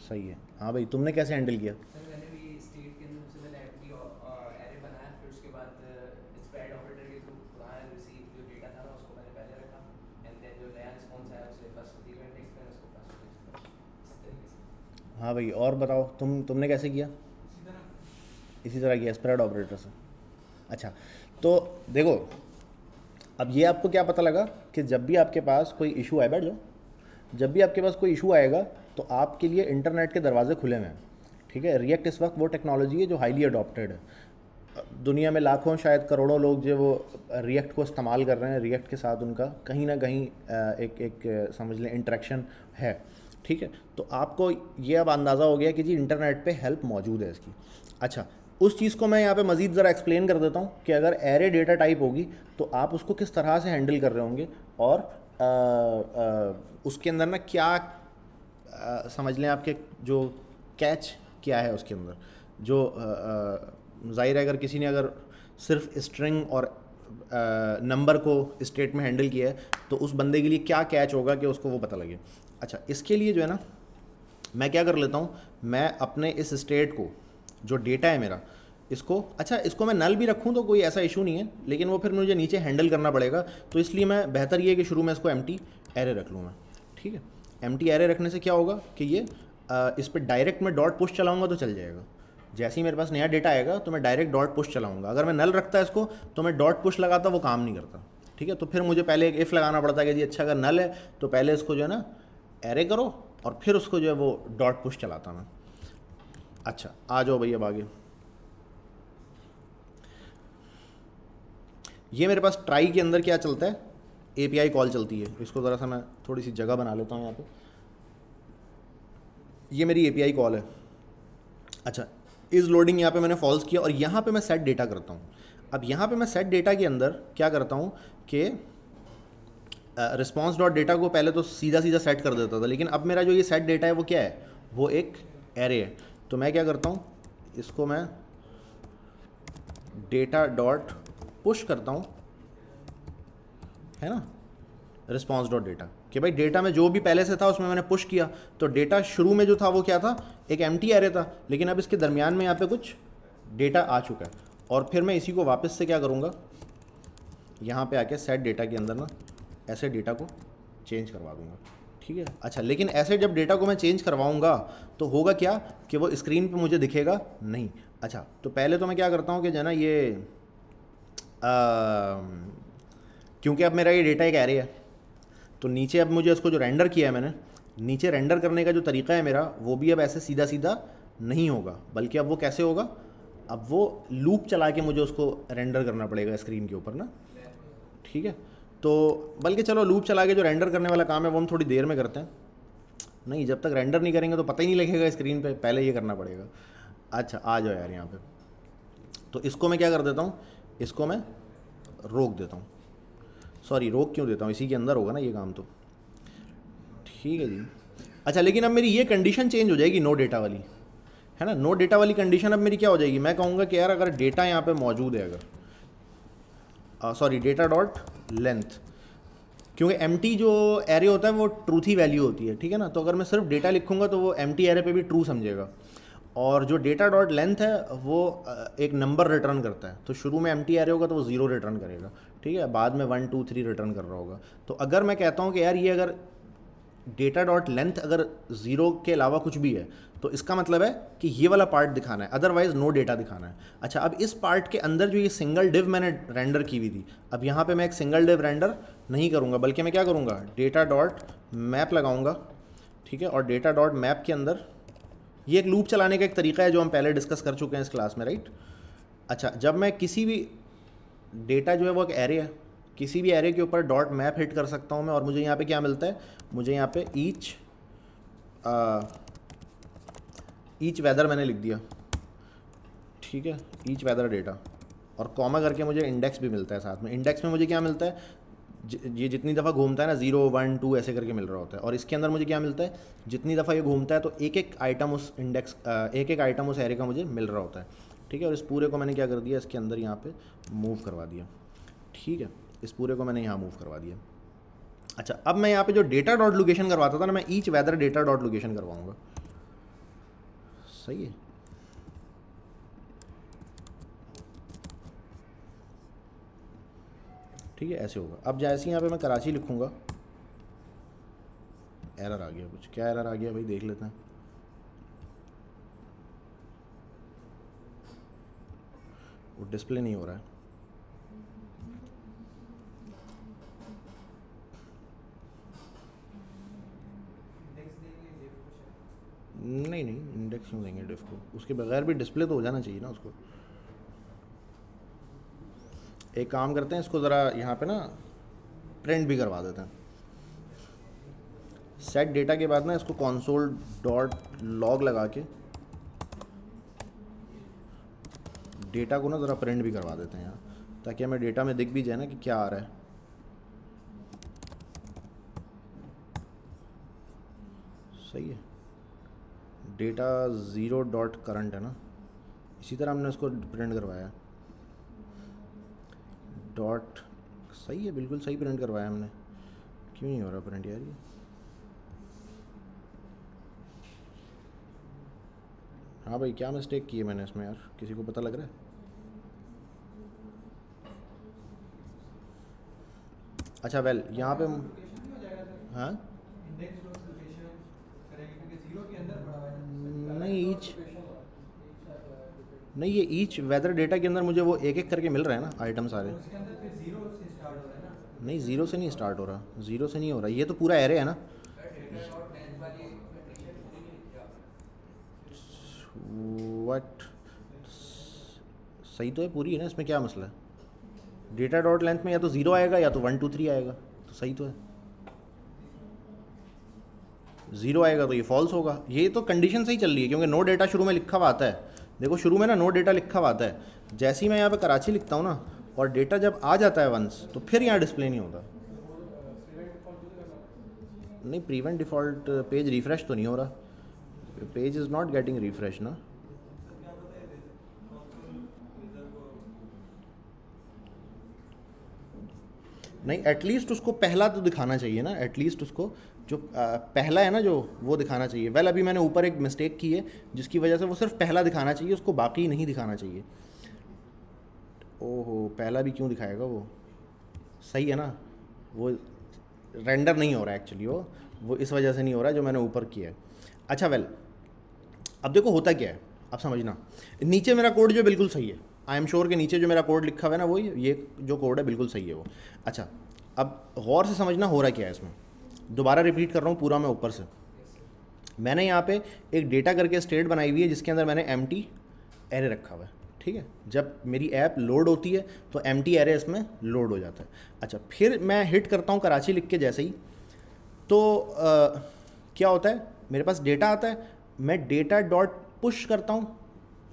S1: सही है हाँ भाई तुमने कैसे हैंडल किया uh, हाँ भाई और बताओ तुम तुमने कैसे किया इसी तरह किया स्प्रेड ऑपरेटर से अच्छा तो देखो अब ये आपको क्या पता लगा कि जब भी आपके पास कोई इशू आए बैठ जाओ जब भी आपके पास कोई इशू आएगा तो आपके लिए इंटरनेट के दरवाजे खुले हुए हैं ठीक है रिएक्ट इस वक्त वो टेक्नोलॉजी है जो हाईली अडॉप्टेड है दुनिया में लाखों शायद करोड़ों लोग जो वो रिएक्ट को इस्तेमाल कर रहे हैं रिएक्ट के साथ उनका कहीं ना कहीं एक एक समझ लें इंट्रैक्शन है ठीक है तो आपको ये अब अंदाज़ा हो गया कि जी इंटरनेट पे हेल्प मौजूद है इसकी अच्छा उस चीज़ को मैं यहाँ पे मज़ीद ज़रा एक्सप्लेन कर देता हूँ कि अगर एरे डेटा टाइप होगी तो आप उसको किस तरह से हैंडल कर रहे होंगे और आ, आ, उसके अंदर ना क्या आ, समझ लें आपके जो कैच क्या है उसके अंदर जो ज़ाहिर है अगर किसी ने अगर सिर्फ स्ट्रिंग और नंबर को स्टेट में हैंडल किया है तो उस बंदे के लिए क्या कैच होगा कि उसको वो पता लगे अच्छा इसके लिए जो है ना मैं क्या कर लेता हूँ मैं अपने इस स्टेट को जो डेटा है मेरा इसको अच्छा इसको मैं नल भी रखूँ तो कोई ऐसा इशू नहीं है लेकिन वो फिर मुझे नीचे हैंडल करना पड़ेगा तो इसलिए मैं बेहतर ये कि शुरू में इसको एम एरे रख लूँ मैं ठीक है एम टी एरे रखने से क्या होगा कि ये आ, इस पर डायरेक्ट मैं डॉट पुश चलाऊंगा तो चल जाएगा जैसे ही मेरे पास नया डेटा आएगा तो मैं डायरेक्ट डॉट पुश चलाऊंगा अगर मैं नल रखता इसको तो मैं डॉट पुश लगाता वो काम नहीं करता ठीक है तो फिर मुझे पहले एक इफ़ लगाना पड़ता है कि जी अच्छा अगर नल है तो पहले इसको जो है ना एरे करो और फिर उसको जो है वो डॉट पुश चलाता मैं अच्छा आ जाओ भैया बागे ये मेरे पास ट्राई के अंदर क्या चलता है ए कॉल चलती है इसको ज़रा सा मैं थोड़ी सी जगह बना लेता हूँ यहाँ पर ये मेरी ए कॉल है अच्छा इस लोडिंग यहाँ पे मैंने फॉल्स किया और यहाँ पे मैं सेट डेटा करता हूँ अब यहाँ पे मैं सेट डेटा के अंदर क्या करता हूँ कि रिस्पॉन्स डॉट डेटा को पहले तो सीधा सीधा सेट कर देता था लेकिन अब मेरा जो ये सेट डेटा है वो क्या है वो एक एरे है तो मैं क्या करता हूँ इसको मैं डेटा डॉट पुश करता हूँ है ना रिस्पॉन्स डॉट डेटा कि भाई डेटा में जो भी पहले से था उसमें मैंने पुश किया तो डेटा शुरू में जो था वो क्या था एक एम टी था लेकिन अब इसके दरमियान में यहाँ पे कुछ डेटा आ चुका है और फिर मैं इसी को वापस से क्या करूँगा यहाँ पे आके सेट डेटा के अंदर ना ऐसे डेटा को चेंज करवा दूँगा ठीक है अच्छा लेकिन ऐसे जब डेटा को मैं चेंज करवाऊँगा तो होगा क्या कि वो स्क्रीन पर मुझे दिखेगा नहीं अच्छा तो पहले तो मैं क्या करता हूँ कि जना ये आ, क्योंकि अब मेरा ये डेटा एक एरे है तो नीचे अब मुझे इसको जो रेंडर किया है मैंने नीचे रेंडर करने का जो तरीका है मेरा वो भी अब ऐसे सीधा सीधा नहीं होगा बल्कि अब वो कैसे होगा अब वो लूप चला के मुझे उसको रेंडर करना पड़ेगा स्क्रीन के ऊपर ना ठीक है तो बल्कि चलो लूप चला के जो रेंडर करने वाला काम है वो हम थोड़ी देर में करते हैं नहीं जब तक रेंडर नहीं करेंगे तो पता ही नहीं लगेगा स्क्रीन पे पहले ये करना पड़ेगा अच्छा आ जाओ यार यहाँ पे तो इसको मैं क्या कर देता हूँ इसको मैं रोक देता हूँ सॉरी रोक क्यों देता हूँ इसी के अंदर होगा ना ये काम तो ठीक है जी अच्छा लेकिन अब मेरी ये कंडीशन चेंज हो जाएगी नो डेटा वाली है ना नो डेटा वाली कंडीशन अब मेरी क्या हो जाएगी मैं कहूँगा कि यार अगर डेटा यहाँ पे मौजूद है अगर सॉरी डेटा डॉट लेंथ क्योंकि एम जो एरे होता है वो ट्रूथ ही वैल्यू होती है ठीक है ना तो अगर मैं सिर्फ डेटा लिखूंगा तो वो एम एरे पे भी ट्रू समझेगा और जो डेटा डॉट लेंथ है वो एक नंबर रिटर्न करता है तो शुरू में एम एरे होगा तो वो ज़ीरो रिटर्न करेगा ठीक है बाद में वन टू थ्री रिटर्न कर रहा होगा तो अगर मैं कहता हूँ कि यार ये अगर डेटा डॉट लेंथ अगर ज़ीरो के अलावा कुछ भी है तो इसका मतलब है कि ये वाला पार्ट दिखाना है अदरवाइज नो डेटा दिखाना है अच्छा अब इस पार्ट के अंदर जो ये सिंगल डिव मैंने रेंडर की हुई थी अब यहाँ पे मैं एक सिंगल डिव रेंडर नहीं करूँगा बल्कि मैं क्या करूँगा डेटा डॉट मैप लगाऊँगा ठीक है और डेटा डॉट मैप के अंदर ये एक लूप चलाने का एक तरीका है जो हम पहले डिस्कस कर चुके हैं इस क्लास में राइट अच्छा जब मैं किसी भी डेटा जो है वो एक एरे है किसी भी एरे के ऊपर डॉट मैप हिट कर सकता हूँ मैं और मुझे यहाँ पे क्या मिलता है मुझे यहाँ पे ईच ईच वेदर मैंने लिख दिया ठीक है ईच वेदर डेटा और कॉमा करके मुझे इंडेक्स भी मिलता है साथ में इंडेक्स में मुझे क्या मिलता है ये जितनी दफ़ा घूमता है ना जीरो वन टू ऐसे करके मिल रहा होता है और इसके अंदर मुझे क्या मिलता है जितनी दफ़ा ये घूमता है तो एक एक आइटम उस इंडेक्स एक एक आइटम उस एरे का मुझे मिल रहा होता है ठीक है और इस पूरे को मैंने क्या कर दिया इसके अंदर यहाँ पे मूव करवा दिया ठीक है इस पूरे को मैंने यहाँ मूव करवा दिया अच्छा अब मैं यहाँ पे जो डेटा डॉट लोकेशन करवाता था ना मैं each weather data dot location करवाऊंगा सही है ठीक है ऐसे होगा अब जैसे यहाँ पे मैं कराची लिखूंगा एरर आ गया कुछ क्या एरर आ गया भाई देख लेते हैं वो डिस्प्ले नहीं हो रहा है नहीं नहीं इंडेक्स क्यों देंगे डिफ को उसके बगैर भी डिस्प्ले तो हो जाना चाहिए ना उसको एक काम करते हैं इसको ज़रा यहाँ पे ना प्रिंट भी करवा देते हैं सेट डेटा के बाद ना इसको कॉन्सोल डॉट लॉग लगा के डेटा को ना ज़रा प्रिंट भी करवा देते हैं यहाँ ताकि हमें डेटा में दिख भी जाए ना कि क्या आ रहा है सही है डेटा ज़ीरो डॉट करंट है ना इसी तरह हमने उसको प्रिंट करवाया डॉट सही है बिल्कुल सही प्रिंट करवाया हमने क्यों नहीं हो रहा प्रिंट यार ये हाँ भाई क्या मिस्टेक की है मैंने इसमें यार किसी को पता लग रहा है अच्छा वेल यहाँ पे हाँ नहीं ईच नहीं ये ईच वेदर डेटा के अंदर मुझे वो एक एक करके मिल तो रहा है ना आइटम सारे नहीं ज़ीरो से नहीं स्टार्ट हो रहा ज़ीरो से नहीं हो रहा ये तो पूरा एरे है ना वट सही तो है पूरी है ना इसमें क्या मसला है डेटा डॉट लेंथ में या तो ज़ीरो आएगा या तो वन टू थ्री आएगा तो सही तो है ज़ीरो आएगा तो ये फॉल्स होगा ये तो कंडीशन सही चल रही है क्योंकि नो डेटा शुरू में लिखा हुआ आता है देखो शुरू में ना नो डेटा लिखा हुआ आता है जैसे ही मैं यहाँ पे कराची लिखता हूँ ना और डेटा जब आ जाता है वंस तो फिर यहाँ डिस्प्ले नहीं होता नहीं प्रीवेंट डिफ़ॉल्ट पेज रिफ़्रेश तो नहीं हो रहा page is not getting refresh ना नहीं एटलीस्ट उसको पहला तो दिखाना चाहिए ना एटलीस्ट उसको जो पहला है ना जो वो दिखाना चाहिए वेल well, अभी मैंने ऊपर एक मिस्टेक की है जिसकी वजह से वो सिर्फ पहला दिखाना चाहिए उसको बाकी नहीं दिखाना चाहिए ओहो पहला भी क्यों दिखाएगा वो सही है ना वो रेंडर नहीं हो रहा है एक्चुअली वो वो इस वजह से नहीं हो रहा है जो मैंने ऊपर किया है अच्छा वेल well, अब देखो होता क्या है आप समझना नीचे मेरा कोड जो बिल्कुल सही है आई एम श्योर के नीचे जो मेरा कोड लिखा हुआ है ना वही ये जो कोड है बिल्कुल सही है वो अच्छा अब गौर से समझना हो रहा क्या है इसमें दोबारा रिपीट कर रहा हूँ पूरा मैं ऊपर से मैंने यहाँ पे एक डेटा करके स्टेट बनाई हुई है जिसके अंदर मैंने एम टी एरे रखा हुआ है ठीक है जब मेरी ऐप लोड होती है तो एम टी एरे इसमें लोड हो जाता है अच्छा फिर मैं हिट करता हूँ कराची लिख के जैसे ही तो आ, क्या होता है मेरे पास डेटा आता है मैं डेटा डॉट पुश करता हूँ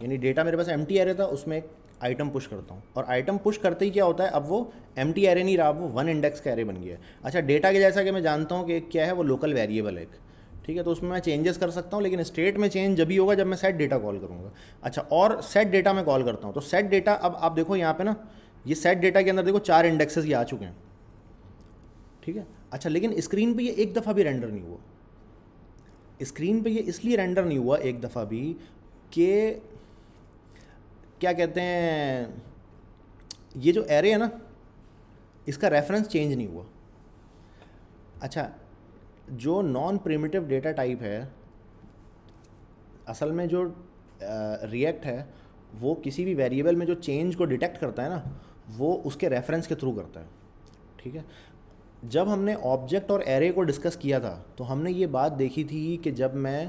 S1: यानी डेटा मेरे पास एम टी एरे था उसमें एक आइटम पुश करता हूँ और आइटम पुश करते ही क्या होता है अब वो एम टी एरे नहीं रहा वो वन इंडेक्स का एरे बन गया है अच्छा डेटा के जैसा कि मैं जानता हूँ कि क्या है वो लोकल वेरिएबल है एक ठीक है तो उसमें मैं चेंजेस कर सकता हूँ लेकिन स्टेट में चेंज जब भी होगा जब मैं सेट डेटा कॉल करूँगा अच्छा और सेट डेटा मैं कॉल करता हूँ तो सेट डेटा अब आप देखो यहाँ पे ना ये सेट डेटा के अंदर देखो चार इंडेक्सेस ये आ चुके हैं ठीक है अच्छा लेकिन स्क्रीन पे ये एक दफ़ा भी रेंडर नहीं हुआ स्क्रीन पे ये इसलिए रेंडर नहीं हुआ एक दफ़ा भी कि क्या कहते हैं ये जो एरे है ना इसका रेफरेंस चेंज नहीं हुआ अच्छा जो नॉन प्रिमेटिव डेटा टाइप है असल में जो रिएक्ट uh, है वो किसी भी वेरिएबल में जो चेंज को डिटेक्ट करता है ना वो उसके रेफरेंस के थ्रू करता है ठीक है जब हमने ऑब्जेक्ट और एरे को डिस्कस किया था तो हमने ये बात देखी थी कि जब मैं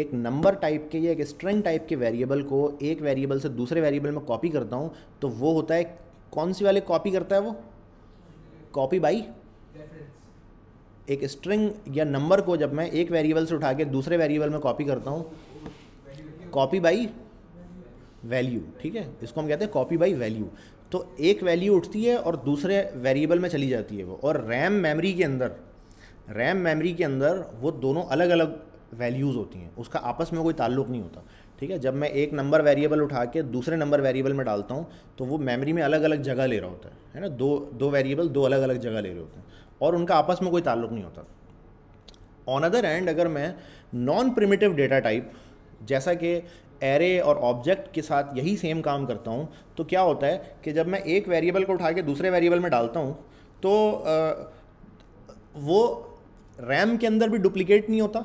S1: एक नंबर टाइप के या एक स्ट्रिंग टाइप के वेरिएबल को एक वेरिएबल से दूसरे वेरिएबल में कॉपी करता हूँ तो वो होता है कौन सी वाले कॉपी करता है वो कॉपी बाई एक स्ट्रिंग या नंबर को जब मैं एक वेरिएबल से उठा के दूसरे वेरिएबल में कॉपी करता हूँ कॉपी बाई वैल्यू ठीक है इसको हम कहते हैं कॉपी बाई वैल्यू तो एक वैल्यू उठती है और दूसरे वेरिएबल में चली जाती है वो और रैम मेमोरी के अंदर रैम मेमोरी के अंदर वो दोनों अलग अलग वैल्यूज़ होती हैं उसका आपस में कोई ताल्लुक नहीं होता ठीक है जब मैं एक नंबर वेरिएबल उठा के दूसरे नंबर वेरिएबल में डालता हूँ तो वो मेमोरी में अलग अलग जगह ले रहा होता है है ना दो दो वेरिएबल दो अलग अलग जगह ले रहे होते हैं और उनका आपस में कोई ताल्लुक नहीं होता ऑन अदर एंड अगर मैं नॉन प्रिमिटिव डेटा टाइप जैसा कि एरे और ऑब्जेक्ट के साथ यही सेम काम करता हूँ तो क्या होता है कि जब मैं एक वेरिएबल को उठा के दूसरे वेरिएबल में डालता हूँ तो आ, वो रैम के अंदर भी डुप्लिकेट नहीं होता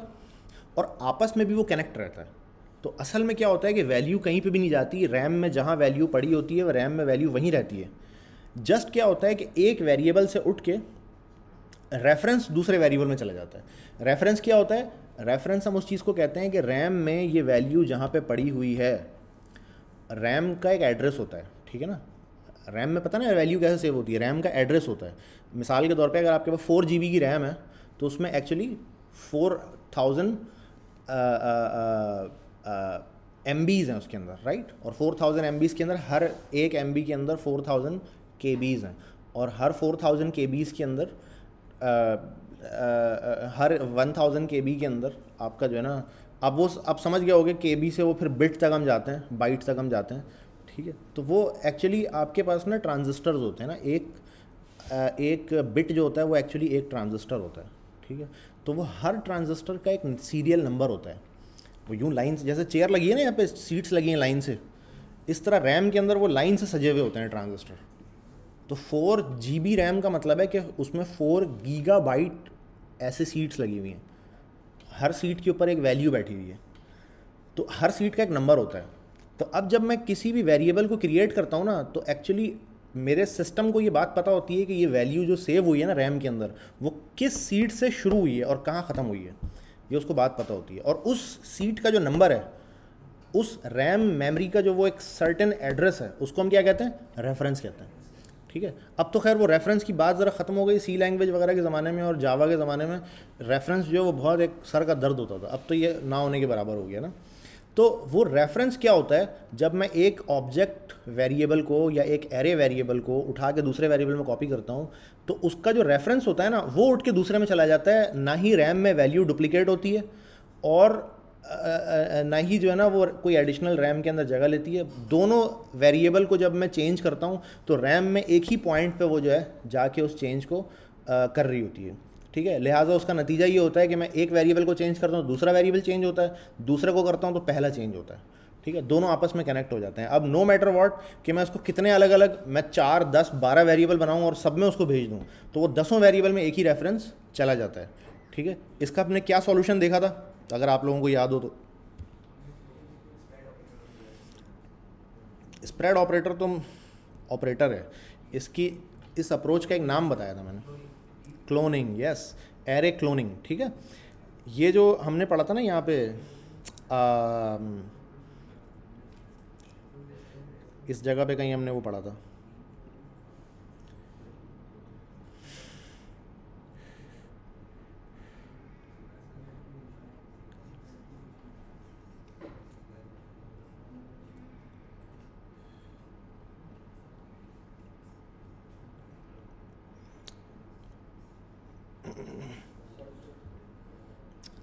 S1: और आपस में भी वो कनेक्ट रहता है तो असल में क्या होता है कि वैल्यू कहीं पे भी नहीं जाती रैम में जहाँ वैल्यू पड़ी होती है रैम में वैल्यू वहीं रहती है जस्ट क्या होता है कि एक वेरिएबल से उठ के रेफरेंस दूसरे वेरिएबल में चला जाता है रेफरेंस क्या होता है रेफरेंस हम उस चीज़ को कहते हैं कि रैम में ये वैल्यू जहाँ पे पड़ी हुई है रैम का एक एड्रेस होता है ठीक है ना रैम में पता ना वैल्यू कैसे सेव होती है रैम का एड्रेस होता है मिसाल के तौर पे अगर आपके पास फोर जी की रैम है तो उसमें एक्चुअली फोर थाउजेंड एम बीज हैं उसके अंदर राइट और फोर थाउजेंड एम बीज के अंदर हर एक एम बी के अंदर फोर थाउजेंड के बीज हैं और हर फोर थाउजेंड के बीज के अंदर हर वन थाउजेंड के बी के अंदर आपका जो है ना अब वो अब समझ गए होगे के बी से वो फिर बिट तक हम जाते हैं बाइट तक हम जाते हैं ठीक है तो वो एक्चुअली आपके पास ना ट्रांजिस्टर्स होते हैं ना एक एक बिट जो होता है वो एक्चुअली एक ट्रांजिस्टर होता है ठीक है तो वो हर ट्रांजिस्टर का एक सीरियल नंबर होता है वो यूँ लाइन से जैसे चेयर लगी है ना यहाँ पे सीट्स लगी हैं लाइन से इस तरह रैम के अंदर वो लाइन से सजे हुए होते हैं ट्रांजिस्टर तो फोर जी बी रैम का मतलब है कि उसमें फोर गीगा बाइट ऐसे सीट्स लगी हुई हैं हर सीट के ऊपर एक वैल्यू बैठी हुई है तो हर सीट का एक नंबर होता है तो अब जब मैं किसी भी वेरिएबल को क्रिएट करता हूँ ना तो एक्चुअली मेरे सिस्टम को ये बात पता होती है कि ये वैल्यू जो सेव हुई है ना रैम के अंदर वो किस सीट से शुरू हुई है और कहाँ ख़त्म हुई है ये उसको बात पता होती है और उस सीट का जो नंबर है उस रैम मेमोरी का जो वो एक सर्टेन एड्रेस है उसको हम क्या कहते हैं रेफरेंस कहते हैं ठीक है अब तो खैर वो रेफरेंस की बात ज़रा ख़त्म हो गई सी लैंग्वेज वगैरह के ज़माने में और जावा के ज़माने में रेफरेंस जो है वो बहुत एक सर का दर्द होता था अब तो ये ना होने के बराबर हो गया ना तो वो रेफरेंस क्या होता है जब मैं एक ऑब्जेक्ट वेरिएबल को या एक एरे वेरिएबल को उठा के दूसरे वेरिएबल में कॉपी करता हूँ तो उसका जो रेफरेंस होता है ना वो उठ के दूसरे में चला जाता है ना ही रैम में वैल्यू डुप्लीकेट होती है और ना ही जो है ना वो कोई एडिशनल रैम के अंदर जगह लेती है दोनों वेरिएबल को जब मैं चेंज करता हूँ तो रैम में एक ही पॉइंट पे वो जो है जाके उस चेंज को कर रही होती है ठीक है लिहाजा उसका नतीजा ये होता है कि मैं एक वेरिएबल को चेंज करता हूँ दूसरा वेरिएबल चेंज होता है दूसरे को करता हूँ तो पहला चेंज होता है ठीक है दोनों आपस में कनेक्ट हो जाते हैं अब नो मैटर वॉट कि मैं उसको कितने अलग अलग मैं चार दस बारह वेरिएबल बनाऊँ और सब में उसको भेज दूँ तो वो दसों वेरिएबल में एक ही रेफरेंस चला जाता है ठीक है इसका आपने क्या सोल्यूशन देखा था अगर आप लोगों को याद हो तो स्प्रेड ऑपरेटर तो ऑपरेटर है इसकी इस अप्रोच का एक नाम बताया था मैंने क्लोनिंग यस एरे क्लोनिंग ठीक है ये जो हमने पढ़ा था ना यहाँ पे आ, इस जगह पे कहीं हमने वो पढ़ा था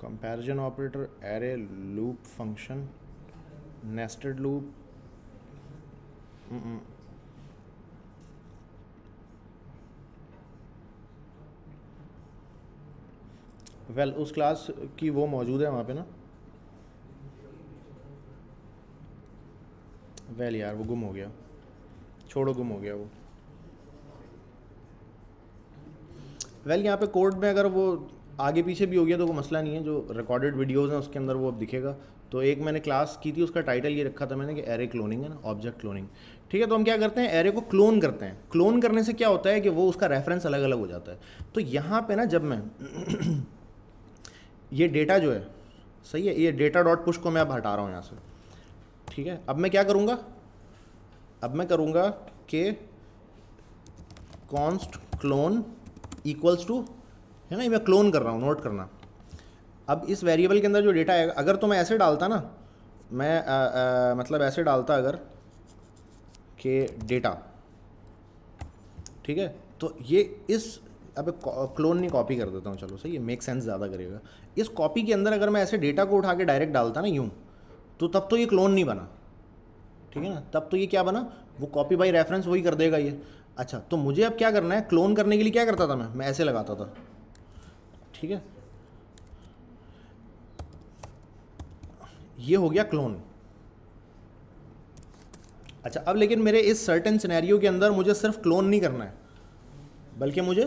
S1: comparison operator array loop function nested loop well उस क्लास की वो मौजूद है वहाँ पे ना वेल यार वो गुम हो गया छोड़ो गुम हो गया वो वेल यहाँ पे कोड में अगर वो आगे पीछे भी हो गया तो कोई मसला नहीं है जो रिकॉर्डेड वीडियोज़ हैं उसके अंदर वो अब दिखेगा तो एक मैंने क्लास की थी उसका टाइटल ये रखा था मैंने कि एरे क्लोनिंग है ना ऑब्जेक्ट क्लोनिंग ठीक है तो हम क्या करते हैं एरे को क्लोन करते हैं क्लोन करने से क्या होता है कि वो उसका रेफरेंस अलग अलग हो जाता है तो यहाँ पे ना जब मैं ये डेटा जो है सही है ये डेटा डॉट पुश को मैं अब हटा रहा हूँ यहाँ से ठीक है अब मैं क्या करूँगा अब मैं करूँगा कि कॉन्स्ट क्लोन इक्वल्स टू है ना ये मैं क्लोन कर रहा हूँ नोट करना अब इस वेरिएबल के अंदर जो डेटा आएगा अगर तो मैं ऐसे डालता ना मैं आ, आ, मतलब ऐसे डालता अगर के डेटा ठीक है तो ये इस अब क्लोन नहीं कॉपी कर देता हूँ चलो सही ये मेक सेंस ज़्यादा करेगा इस कॉपी के अंदर अगर मैं ऐसे डेटा को उठा के डायरेक्ट डालता ना यूँ तो तब तो ये क्लोन नहीं बना ठीक है ना तब तो ये क्या बना वो कॉपी बाई रेफरेंस वही कर देगा ये अच्छा तो मुझे अब क्या करना है क्लोन करने के लिए क्या करता था मैं मैं ऐसे लगाता था ठीक है ये हो गया क्लोन अच्छा अब लेकिन मेरे इस सर्टन सिनेरियो के अंदर मुझे सिर्फ क्लोन नहीं करना है बल्कि मुझे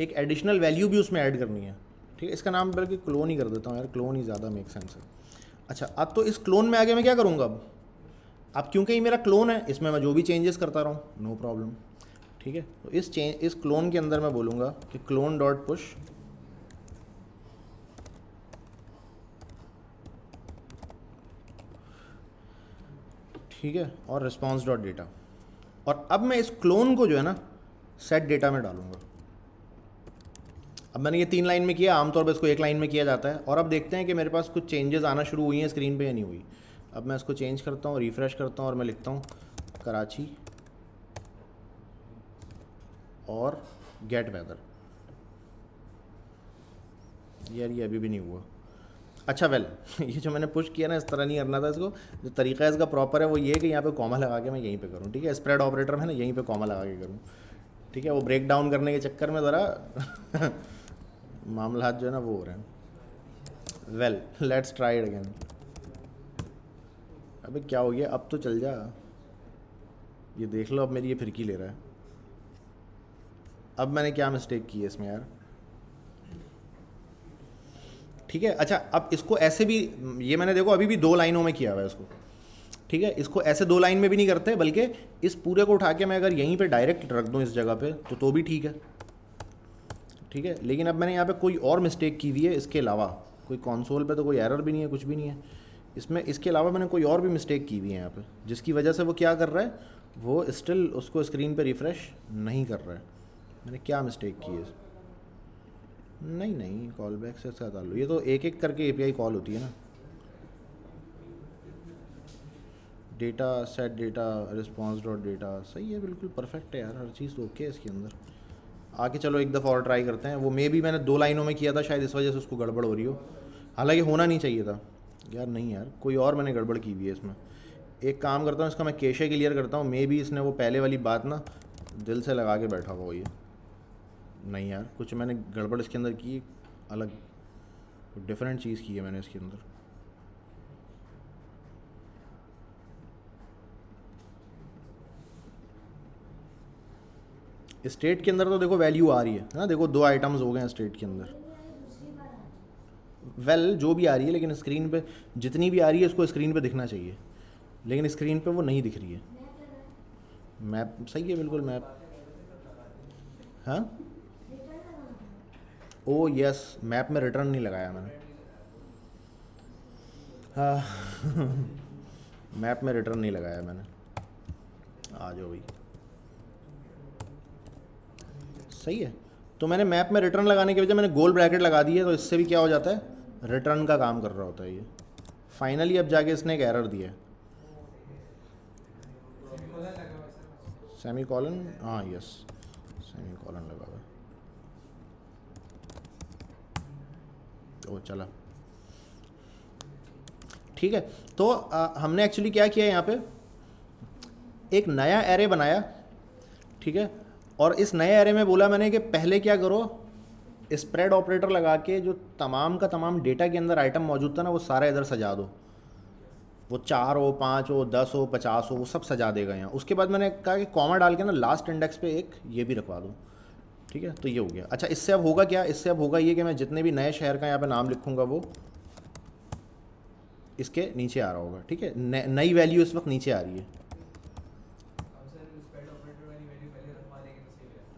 S1: एक एडिशनल वैल्यू भी उसमें ऐड करनी है ठीक है इसका नाम बल्कि क्लोन ही कर देता हूँ यार क्लोन ही ज़्यादा मेक सेंस है अच्छा अब तो इस क्लोन में आगे मैं क्या करूँगा अब अब क्योंकि ये मेरा क्लोन है इसमें मैं जो भी चेंजेस करता हूँ नो प्रॉब्लम ठीक है तो इस चें इस क्लोन के अंदर मैं बोलूँगा कि क्लोन डॉट पुश ठीक है और रिस्पॉन्स डॉट डेटा और अब मैं इस क्लोन को जो है ना सेट डेटा में डालूंगा अब मैंने ये तीन लाइन में किया आमतौर पर इसको एक लाइन में किया जाता है और अब देखते हैं कि मेरे पास कुछ चेंजेस आना शुरू हुई हैं स्क्रीन पे या नहीं हुई अब मैं इसको चेंज करता हूँ रिफ्रेश करता हूँ और मैं लिखता हूँ कराची और गेट वेदर यार ये अभी भी नहीं हुआ अच्छा वेल ये जो मैंने पुश किया ना इस तरह नहीं करना था इसको जो तरीका इसका प्रॉपर है वो ये है कि यहाँ पे कॉमा लगा के मैं यहीं पे करूँ ठीक है स्प्रेड ऑपरेटर है ना यहीं पे कॉमा लगा के करूँ ठीक है वो ब्रेक डाउन करने के चक्कर में ज़रा मामला जो है ना वो हो रहे हैं वेल लेट्स ट्राई अगेन अबे क्या हो गया अब तो चल जा ये देख लो अब मेरी ये फिरकी ले रहा है अब मैंने क्या मिस्टेक की है इसमें यार ठीक है अच्छा अब इसको ऐसे भी ये मैंने देखो अभी भी दो लाइनों में किया हुआ है इसको ठीक है इसको ऐसे दो लाइन में भी नहीं करते बल्कि इस पूरे को उठा के मैं अगर यहीं पर डायरेक्ट रख दूँ इस जगह पर तो तो भी ठीक है ठीक है लेकिन अब मैंने यहाँ पर कोई और मिस्टेक की हुई है इसके अलावा कोई कॉन्सोल पर तो कोई एरर भी नहीं है कुछ भी नहीं है इसमें इसके अलावा मैंने कोई और भी मिस्टेक की हुई है यहाँ पे जिसकी वजह से वो क्या कर रहा है वो स्टिल उसको स्क्रीन पे रिफ़्रेश नहीं कर रहा है मैंने क्या मिस्टेक की है नहीं नहीं कॉल बैक से कर अच्छा लो ये तो एक एक करके एपीआई कॉल होती है ना data set data response dot data सही है बिल्कुल परफेक्ट है यार हर चीज़ तो ओके है इसके अंदर आके चलो एक दफ़ा और ट्राई करते हैं वो मे भी मैंने दो लाइनों में किया था शायद इस वजह से उसको गड़बड़ हो रही हो हालांकि होना नहीं चाहिए था यार नहीं यार कोई और मैंने गड़बड़ की हुई है इसमें एक काम करता हूँ इसका मैं केशे क्लियर करता हूँ मे भी इसने वो पहले वाली बात ना दिल से लगा के बैठा हुआ ये नहीं यार कुछ मैंने गड़बड़ इसके अंदर की अलग डिफरेंट चीज़ की है मैंने इसके अंदर स्टेट के अंदर तो देखो वैल्यू आ रही है ना देखो दो आइटम्स हो गए हैं स्टेट के अंदर वेल well, जो भी आ रही है लेकिन स्क्रीन पे जितनी भी आ रही है उसको स्क्रीन पे दिखना चाहिए लेकिन स्क्रीन पे वो नहीं दिख रही है मैप सही है बिल्कुल मैप हाँ ओ यस मैप में रिटर्न नहीं लगाया मैंने मैप हाँ। में रिटर्न नहीं लगाया मैंने आ जाओ भाई सही है तो मैंने मैप में रिटर्न लगाने के वजह मैंने गोल ब्रैकेट लगा दी है तो इससे भी क्या हो जाता है रिटर्न का काम कर रहा होता है ये फाइनली अब जाके इसने एक एरर दिया है सेमी कॉलन हाँ यस सेमी कॉलन लगा वो चला ठीक है तो आ, हमने एक्चुअली क्या किया यहाँ पे एक नया एरे बनाया ठीक है और इस नए एरे में बोला मैंने कि पहले क्या करो स्प्रेड ऑपरेटर लगा के जो तमाम का तमाम डेटा के अंदर आइटम मौजूद था ना वो सारा इधर सजा दो वो चार हो पाँच हो दस हो पचास हो वो सब सजा देगा यहाँ उसके बाद मैंने कहा कि कॉमा डाल के ना लास्ट इंडेक्स पे एक ये भी रखवा दूँ ठीक है तो ये हो गया अच्छा इससे अब होगा क्या इससे अब होगा ये कि मैं जितने भी नए शहर का यहाँ पे नाम लिखूंगा वो इसके नीचे आ रहा होगा ठीक है नई वैल्यू इस वक्त नीचे आ रही है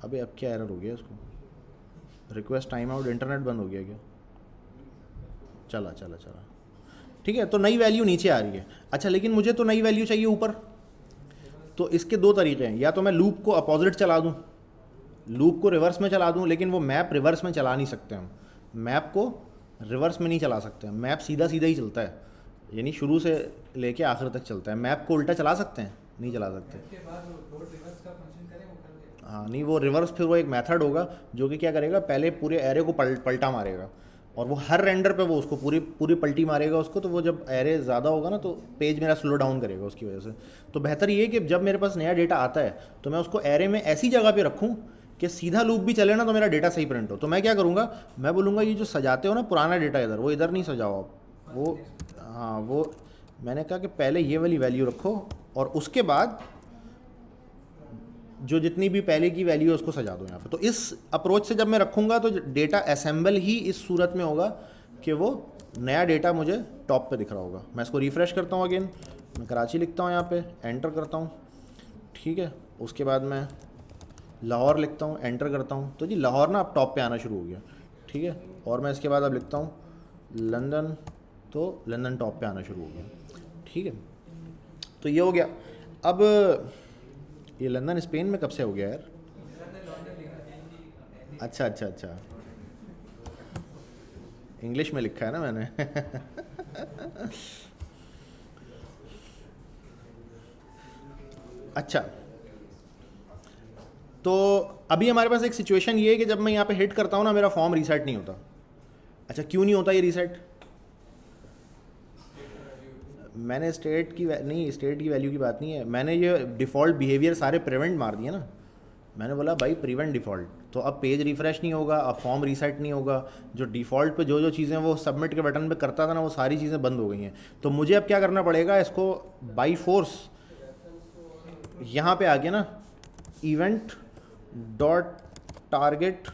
S1: अबे अब क्या एरर हो गया इसको रिक्वेस्ट टाइम आउट इंटरनेट बंद हो गया क्या चला चला चला ठीक है तो नई वैल्यू नीचे आ रही है अच्छा लेकिन मुझे तो नई वैल्यू चाहिए ऊपर तो इसके दो तरीके हैं या तो मैं लूप को अपोजिट चला दूँ लूप को रिवर्स में चला दूँ लेकिन वो मैप रिवर्स में चला नहीं सकते हम मैप को रिवर्स में नहीं चला सकते मैप सीधा सीधा ही चलता है यानी शुरू से लेके आखिर तक चलता है मैप को उल्टा चला सकते हैं नहीं चला सकते हाँ नहीं वो रिवर्स फिर वो एक मेथड होगा जो कि क्या करेगा पहले पूरे एरे को पल, पलटा मारेगा और वो हर रेंडर पे वो उसको पूरी पूरी पलटी मारेगा उसको तो वो जब एरे ज़्यादा होगा ना तो पेज मेरा स्लो डाउन करेगा उसकी वजह से तो बेहतर ये कि जब मेरे पास नया डेटा आता है तो मैं उसको एरे में ऐसी जगह पे रखूँ कि सीधा लूप भी चले ना तो मेरा डेटा सही प्रिंट हो तो मैं क्या करूँगा मैं बोलूँगा ये जो सजाते हो ना पुराना डेटा इधर वो इधर नहीं सजाओ आप वो हाँ वो मैंने कहा कि पहले ये वाली वैल्यू रखो और उसके बाद जो जितनी भी पहले की वैल्यू है उसको सजा दो यहाँ पर तो इस अप्रोच से जब मैं रखूँगा तो डेटा असेंबल ही इस सूरत में होगा कि वो नया डेटा मुझे टॉप पे दिख रहा होगा मैं इसको रिफ़्रेश करता हूँ अगेन मैं कराची लिखता हूँ यहाँ पे एंटर करता हूँ ठीक है उसके बाद मैं लाहौर लिखता हूँ एंटर करता हूँ तो जी लाहौर ना अब टॉप पे आना शुरू हो गया ठीक है और मैं इसके बाद अब लिखता हूँ लंदन तो लंदन टॉप पे आना शुरू हो गया ठीक है तो ये हो गया अब ये लंदन स्पेन में कब से हो गया यार अच्छा अच्छा अच्छा इंग्लिश में लिखा है ना मैंने अच्छा तो अभी हमारे पास एक सिचुएशन ये है कि जब मैं यहाँ पे हिट करता हूँ ना मेरा फॉर्म रीसेट नहीं होता अच्छा क्यों नहीं होता ये रीसेट मैंने स्टेट की नहीं स्टेट की वैल्यू की बात नहीं है मैंने ये डिफ़ॉल्ट बिहेवियर सारे प्रिवेंट मार दिए ना मैंने बोला भाई प्रिवेंट डिफ़ॉल्ट तो अब पेज रिफ़्रेश नहीं होगा अब फॉर्म रीसेट नहीं होगा जो डिफ़ॉल्ट पे जो जो चीज़ें वो सबमिट के बटन पे करता था ना वो सारी चीज़ें बंद हो गई हैं तो मुझे अब क्या करना पड़ेगा इसको बाई फोर्स यहाँ पे गया ना event dot target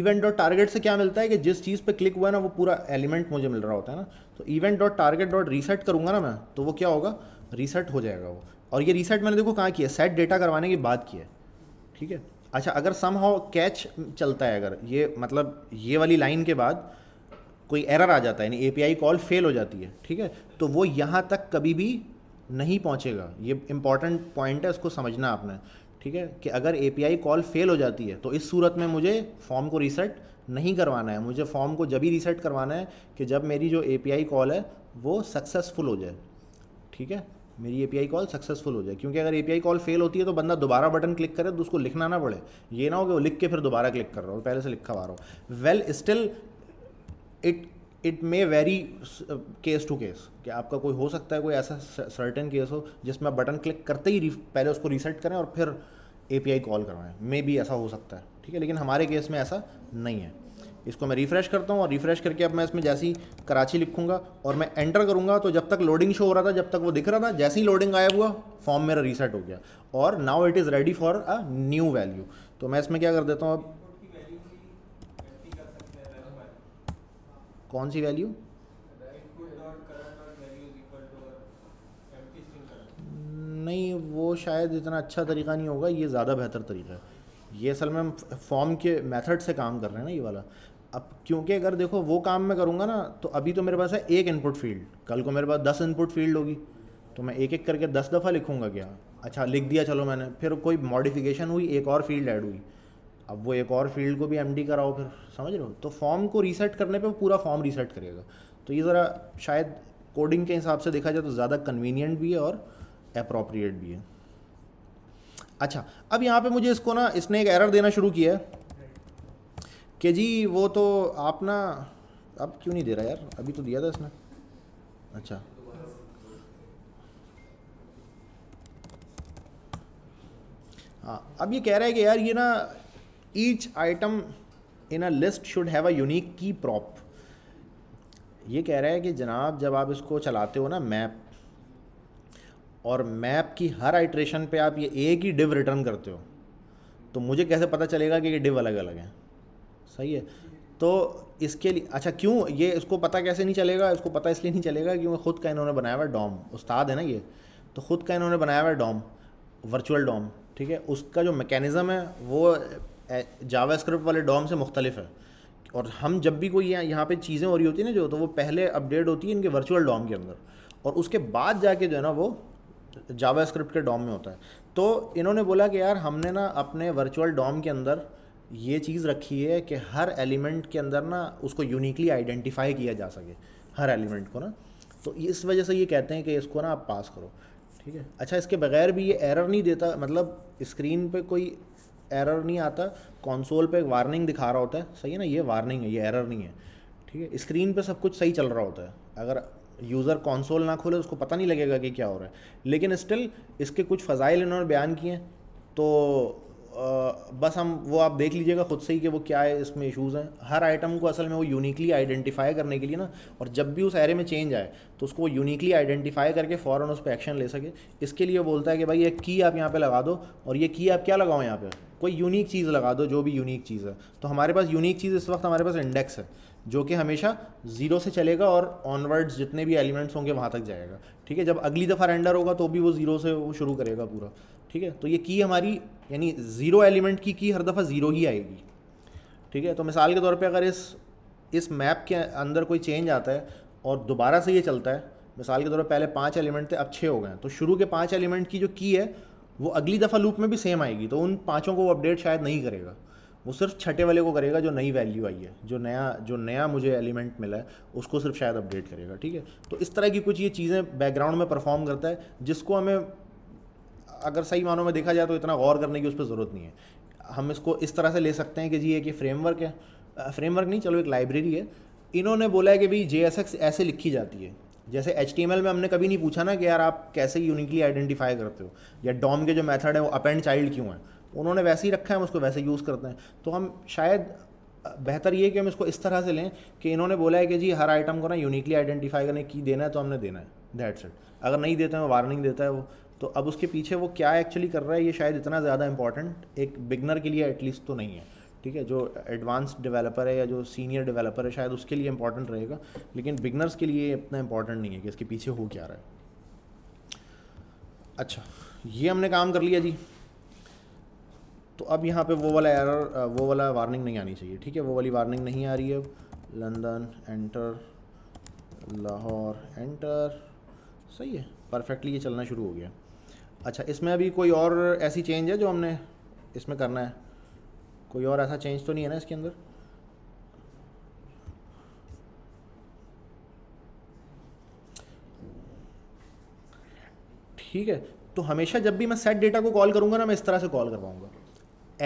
S1: event dot target से क्या मिलता है कि जिस चीज़ पे क्लिक हुआ है ना वो पूरा एलिमेंट मुझे मिल रहा होता है ना तो event dot target dot reset करूँगा ना मैं तो वो क्या होगा रीसेट हो जाएगा वो और ये रीसेट मैंने देखो कहाँ किया सेट डेटा करवाने की बात की है ठीक है अच्छा अगर सम हाउ कैच चलता है अगर ये मतलब ये वाली लाइन के बाद कोई एरर आ जाता है यानी एपीआई कॉल फेल हो जाती है ठीक है तो वो यहाँ तक कभी भी नहीं पहुँचेगा ये इंपॉर्टेंट पॉइंट है उसको समझना आपने ठीक है कि अगर ए कॉल फेल हो जाती है तो इस सूरत में मुझे फॉर्म को रीसेट नहीं करवाना है मुझे फॉर्म को जब ही रीसेट करवाना है कि जब मेरी जो ए कॉल है वो सक्सेसफुल हो जाए ठीक है मेरी ए कॉल सक्सेसफुल हो जाए क्योंकि अगर ए कॉल फेल होती है तो बंदा दोबारा बटन क्लिक करे तो उसको लिखना ना पड़े ये ना हो कि वो लिख के फिर दोबारा क्लिक कर रहा हूँ पहले से लिखा हुआ रहा हूँ well still it it may vary case to case कि आपका कोई हो सकता है कोई ऐसा सर्टेन केस हो जिसमें बटन क्लिक करते ही पहले उसको रीसेट करें और फिर ए पी आई कॉल करवाएं मे भी ऐसा हो सकता है ठीक है लेकिन हमारे केस में ऐसा नहीं है इसको मैं रिफ़्रेश करता हूँ और रिफ़्रेश करके अब मैं इसमें जैसे ही कराची लिखूंगा और मैं एंटर करूँगा तो जब तक लोडिंग शो हो रहा था जब तक वो दिख रहा था जैसे ही लोडिंग आया हुआ फॉर्म मेरा रीसेट हो गया और now it is ready for a new value तो मैं इसमें क्या कर देता हूँ अब कौन सी वैल्यू नहीं वो शायद इतना अच्छा तरीका नहीं होगा ये ज़्यादा बेहतर तरीका है ये असल में फॉर्म के मेथड से काम कर रहे हैं ना ये वाला अब क्योंकि अगर देखो वो काम मैं करूँगा ना तो अभी तो मेरे पास है एक इनपुट फील्ड कल को मेरे पास दस इनपुट फील्ड होगी तो मैं एक एक करके दस दफ़ा लिखूँगा क्या अच्छा लिख दिया चलो मैंने फिर कोई मॉडिफिकेशन हुई एक और फील्ड ऐड हुई अब वो एक और फील्ड को भी एम कराओ फिर समझ रहे हो तो फॉर्म को रीसेट करने पर वो पूरा फॉर्म रीसेट करेगा तो ये ज़रा शायद कोडिंग के हिसाब से देखा जाए तो ज़्यादा कन्वीनियंट भी है और अप्रोप्रिएट भी है अच्छा अब यहाँ पे मुझे इसको ना इसने एक एरर देना शुरू किया है कि जी वो तो आप ना अब क्यों नहीं दे रहा यार अभी तो दिया था इसने अच्छा हाँ अब ये कह रहा है कि यार ये ना each item in a list should have a unique key prop ये कह रहा है कि जनाब जब आप इसको चलाते हो ना मैप और मैप की हर आइट्रेशन पे आप ये एक ही डिव रिटर्न करते हो तो मुझे कैसे पता चलेगा कि ये डिव अलग अलग है सही है तो इसके लिए अच्छा क्यों ये इसको पता कैसे नहीं चलेगा इसको पता इसलिए नहीं चलेगा क्योंकि ख़ुद का इन्होंने बनाया हुआ डॉम उस्ताद है ना ये तो ख़ुद का इन्होंने बनाया हुआ डॉम वर्चुअल डॉम ठीक है उसका जो मैकेनिज़्म है वो जावा स्क्रिप्ट वाले डॉम से मुख्तलिफ है और हम जब भी कोई यहाँ पे चीज़ें हो रही होती हैं ना जो तो वो पहले अपडेट होती है इनके वर्चुअल डॉम के अंदर और उसके बाद जाके जो है ना वो जावा स्क्रिप्ट के डॉम में होता है तो इन्होंने बोला कि यार हमने ना अपने वर्चुअल डॉम के अंदर ये चीज़ रखी है कि हर एलिमेंट के अंदर ना उसको यूनिकली आइडेंटिफाई किया जा सके हर एलिमेंट को ना तो इस वजह से ये कहते हैं कि इसको ना आप पास करो ठीक है अच्छा इसके बगैर भी ये एरर नहीं देता मतलब स्क्रीन पे कोई एरर नहीं आता कॉन्सोल पे वार्निंग दिखा रहा होता है सही है ना ये वार्निंग है ये एरर नहीं है ठीक है स्क्रीन पे सब कुछ सही चल रहा होता है अगर यूज़र कंसोल ना खोले उसको पता नहीं लगेगा कि क्या हो रहा है लेकिन स्टिल इसके कुछ फ़ज़ाइल इन्होंने बयान किए हैं तो बस हम वो आप देख लीजिएगा खुद से ही कि वो क्या है इसमें इशूज़ हैं हर आइटम को असल में वो यूनिकली आइडेंटिफाई करने के लिए ना और जब भी उस एरे में चेंज आए तो उसको वो यूनिकली आइडेंटिफाई करके फ़ौर उस पर एक्शन ले सके इसके लिए बोलता है कि भाई ये की आप यहाँ पर लगा दो और ये की आप क्या लगाओ यहाँ पर कोई यूनिक चीज़ लगा दो जो भी यूनिक चीज़ है तो हमारे पास यूनिक चीज़ इस वक्त हमारे पास इंडेक्स है जो कि हमेशा ज़ीरो से चलेगा और ऑनवर्ड्स जितने भी एलिमेंट्स होंगे वहाँ तक जाएगा ठीक है जब अगली दफ़ा रेंडर होगा तो भी वो ज़ीरो से वो शुरू करेगा पूरा ठीक है तो ये की हमारी यानी ज़ीरो एलिमेंट की की हर दफ़ा ज़ीरो ही आएगी ठीक है तो मिसाल के तौर पर अगर इस इस मैप के अंदर कोई चेंज आता है और दोबारा से ये चलता है मिसाल के तौर पर पहले पाँच एलिमेंट थे अब छः हो गए तो शुरू के पाँच एलिमेंट की जो की है वो अगली दफ़ा लूप में भी सेम आएगी तो उन पाँचों को वो अपडेट शायद नहीं करेगा वो सिर्फ छठे वाले को करेगा जो नई वैल्यू आई है जो नया जो नया मुझे एलिमेंट मिला है उसको सिर्फ शायद अपडेट करेगा ठीक है तो इस तरह की कुछ ये चीज़ें बैकग्राउंड में परफॉर्म करता है जिसको हमें अगर सही मानों में देखा जाए तो इतना गौर करने की उस पर ज़रूरत नहीं है हम इसको इस तरह से ले सकते हैं कि जी एक ये फ्रेमवर्क है फ्रेमवर्क नहीं चलो एक लाइब्रेरी है इन्होंने बोला है कि भाई जे ऐसे लिखी जाती है जैसे एच में हमने कभी नहीं पूछा ना कि यार आप कैसे यूनिकली आइडेंटिफाई करते हो या डॉम के जो मेथड है वो अपेंड चाइल्ड क्यों है उन्होंने वैसे ही रखा है हम उसको वैसे यूज़ करते हैं तो हम शायद बेहतर ये कि हम इसको इस तरह से लें कि इन्होंने बोला है कि जी हर आइटम को ना यूनिकली आइडेंटिफाई करने की देना है तो हमने देना है दैट्स इट अगर नहीं देते हैं वार्निंग देता है वो तो अब उसके पीछे वो क्या एक्चुअली कर रहा है ये शायद इतना ज़्यादा इंपॉर्टेंट एक बिगनर के लिए एटलीस्ट तो नहीं है ठीक है जो एडवांस डेवलपर है या जो सीनियर डेवलपर है शायद उसके लिए इंपॉर्टेंट रहेगा लेकिन बिगनर्स के लिए इतना इंपॉर्टेंट नहीं है कि इसके पीछे हो क्या रहा है अच्छा ये हमने काम कर लिया जी तो अब यहाँ पे वो वाला एरर वो वाला वार्निंग नहीं आनी चाहिए ठीक है वो वाली वार्निंग नहीं आ रही है अब लंदन एंटर लाहौर एंटर सही है परफेक्टली ये चलना शुरू हो गया अच्छा इसमें अभी कोई और ऐसी चेंज है जो हमने इसमें करना है कोई और ऐसा चेंज तो नहीं है ना इसके अंदर ठीक है तो हमेशा जब भी मैं सेट डेटा को कॉल करूँगा ना मैं इस तरह से कॉल करवाऊँगा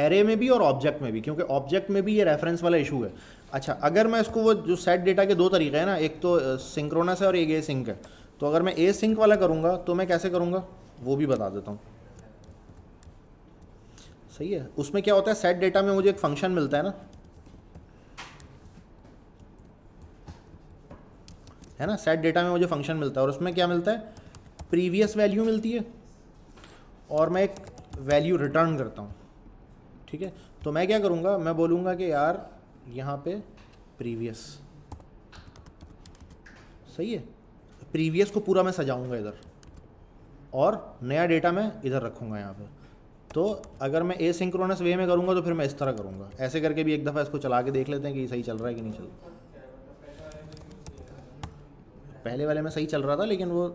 S1: एरे में भी और ऑब्जेक्ट में भी क्योंकि ऑब्जेक्ट में भी ये रेफरेंस वाला इशू है अच्छा अगर मैं इसको वो जो सेट डेटा के दो तरीके हैं ना एक तो सिंक्रोनस है और एक ए सिंक है तो अगर मैं ए सिंक वाला करूँगा तो मैं कैसे करूँगा वो भी बता देता हूँ सही है उसमें क्या होता है सेट डेटा में मुझे एक फंक्शन मिलता है ना है ना सेट डेटा में मुझे फंक्शन मिलता है और उसमें क्या मिलता है प्रीवियस वैल्यू मिलती है और मैं एक वैल्यू रिटर्न करता हूँ ठीक है तो मैं क्या करूँगा मैं बोलूँगा कि यार यहाँ पे प्रीवियस सही है प्रीवियस को पूरा मैं सजाऊँगा इधर और नया डेटा मैं इधर रखूँगा यहाँ पे तो अगर मैं ए सिंक्रोनस वे में करूँगा तो फिर मैं इस तरह करूँगा ऐसे करके भी एक दफ़ा इसको चला के देख लेते हैं कि सही चल रहा है कि नहीं चल रहा पहले वाले में सही चल रहा था लेकिन वो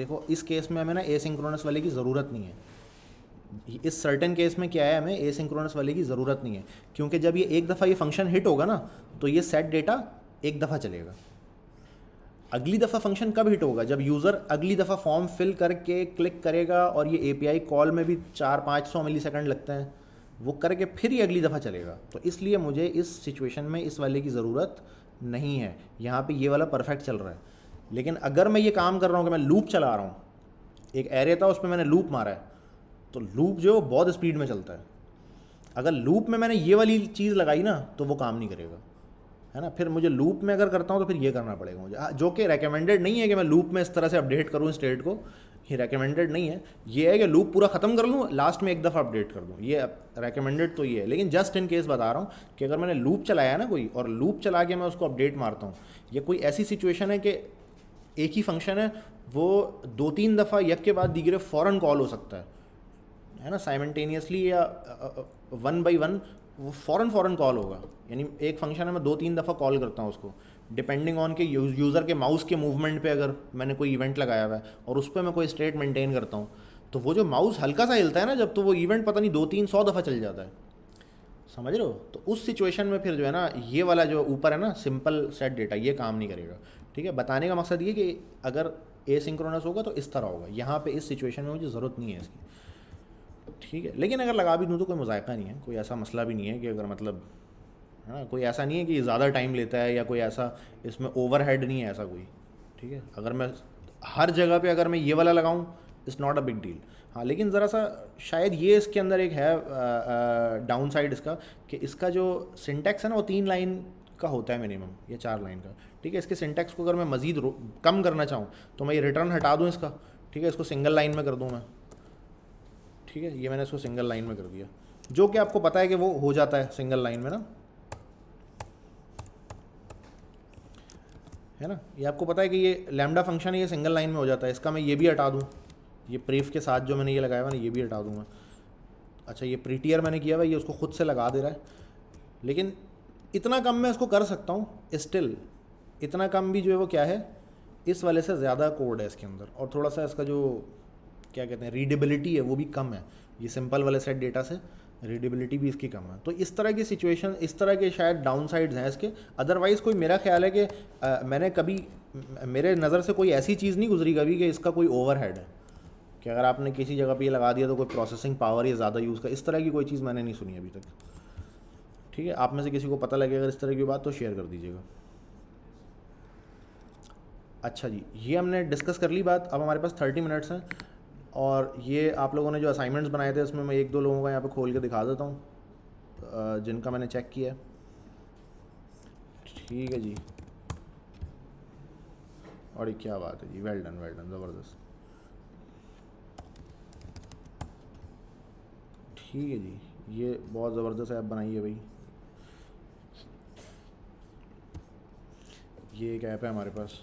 S1: देखो इस केस में हमें ना ए सिंक्रोनस वाले की ज़रूरत नहीं है इस सर्टन केस में क्या है हमें ए सिंक्रोनस वाले की ज़रूरत नहीं है क्योंकि जब ये एक दफ़ा ये फंक्शन हिट होगा ना तो ये सेट डेटा एक दफ़ा चलेगा अगली दफ़ा फंक्शन कब हिट होगा जब यूज़र अगली दफ़ा फॉर्म फिल करके क्लिक करेगा और ये एपीआई कॉल में भी चार पाँच सौ मिली सेकेंड लगते हैं वो करके फिर ही अगली दफ़ा चलेगा तो इसलिए मुझे इस सिचुएशन में इस वाले की ज़रूरत नहीं है यहाँ पे ये वाला परफेक्ट चल रहा है लेकिन अगर मैं ये काम कर रहा हूँ कि मैं लूप चला रहा हूँ एक एरे था उसमें मैंने लूप मारा है तो लूप जो है वो बहुत स्पीड में चलता है अगर लूप में मैंने ये वाली चीज़ लगाई ना तो वो काम नहीं करेगा है ना फिर मुझे लूप में अगर करता हूँ तो फिर ये करना पड़ेगा मुझे हाँ, जो कि रेकमेंडेड नहीं है कि मैं लूप में इस तरह से अपडेट करूँ स्टेट को ये रेकमेंडेड नहीं है ये है कि लूप पूरा ख़त्म कर लूँ लास्ट में एक दफ़ा अपडेट कर दूँ ये रेकमेंडेड तो ये है लेकिन जस्ट इन केस बता रहा हूँ कि अगर मैंने लूप चलाया ना कोई और लूप चला के मैं उसको अपडेट मारता हूँ ये कोई ऐसी सिचुएशन है कि एक ही फंक्शन है वो दो तीन दफ़ा यक के बाद दीगरे फ़ौरन कॉल हो सकता है है ना साइमेंटेनियसली या वन बाई वन वो फ़ौरन फ़ौरन कॉल होगा यानी एक फंक्शन है मैं दो तीन दफ़ा कॉल करता हूँ उसको डिपेंडिंग ऑन के यूज़र के माउस के मूवमेंट पे अगर मैंने कोई इवेंट लगाया हुआ है और उस पर मैं कोई स्टेट मेंटेन करता हूँ तो वो जो माउस हल्का सा हिलता है ना जब तो वो इवेंट पता नहीं दो तीन सौ दफ़ा चल जाता है समझ रहे हो तो उस सिचुएशन में फिर जो है ना ये वाला जो ऊपर है ना सिंपल सेट डेटा ये काम नहीं करेगा ठीक है बताने का मकसद ये कि अगर ए होगा तो इस तरह होगा यहाँ पे इस सिचुएशन में मुझे ज़रूरत नहीं है इसकी ठीक है लेकिन अगर लगा भी दूँ तो कोई मजायका नहीं है कोई ऐसा मसला भी नहीं है कि अगर मतलब है ना कोई ऐसा नहीं है कि ज़्यादा टाइम लेता है या कोई ऐसा इसमें ओवर हेड नहीं है ऐसा कोई ठीक है अगर मैं हर जगह पे अगर मैं ये वाला लगाऊँ it's not a big deal हाँ लेकिन ज़रा सा शायद ये इसके अंदर एक है डाउन साइड इसका कि इसका जो सिंटेक्स है ना वो तीन लाइन का होता है मिनिमम या चार लाइन का ठीक है इसके सिंटेक्स को अगर मैं मज़ीद कम करना चाहूँ तो मैं ये रिटर्न हटा दूँ इसका ठीक है इसको सिंगल लाइन में कर दूँ मैं ठीक है ये मैंने इसको सिंगल लाइन में कर दिया जो कि आपको पता है कि वो हो जाता है सिंगल लाइन में ना है ना ये आपको पता है कि ये लैमडा फंक्शन है ये सिंगल लाइन में हो जाता है इसका मैं ये भी हटा दूँ ये प्रीफ के साथ जो मैंने ये लगाया हुआ ना ये भी हटा दूँगा अच्छा ये प्रीटियर मैंने किया हुआ ये उसको खुद से लगा दे रहा है लेकिन इतना कम मैं इसको कर सकता हूँ स्टिल इतना कम भी जो है वो क्या है इस वाले से ज़्यादा कोड है इसके अंदर और थोड़ा सा इसका जो क्या कहते हैं रीडेबिलिटी है वो भी कम है ये सिंपल वाले सेट डेटा से रीडेबिलिटी भी इसकी कम है तो इस तरह की सिचुएशन इस तरह के शायद डाउन हैं इसके अदरवाइज़ कोई मेरा ख्याल है कि आ, मैंने कभी मेरे नज़र से कोई ऐसी चीज़ नहीं गुजरी कभी कि इसका कोई ओवरहेड है कि अगर आपने किसी जगह पे ये लगा दिया तो कोई प्रोसेसिंग पावर या ज़्यादा यूज़ कर इस तरह की कोई चीज़ मैंने नहीं सुनी अभी तक ठीक है आप में से किसी को पता लगे अगर इस तरह की बात तो शेयर कर दीजिएगा अच्छा जी ये हमने डिस्कस कर ली बात अब हमारे पास थर्टी मिनट्स हैं और ये आप लोगों ने जो असाइनमेंट्स बनाए थे उसमें मैं एक दो लोगों का यहाँ पे खोल के दिखा देता हूँ जिनका मैंने चेक किया ठीक है जी और ये क्या बात है जी वेल डन वेल डन ज़बरदस्त ठीक है जी ये बहुत ज़बरदस्त ऐप बनाई है भाई ये एक ऐप है हमारे पास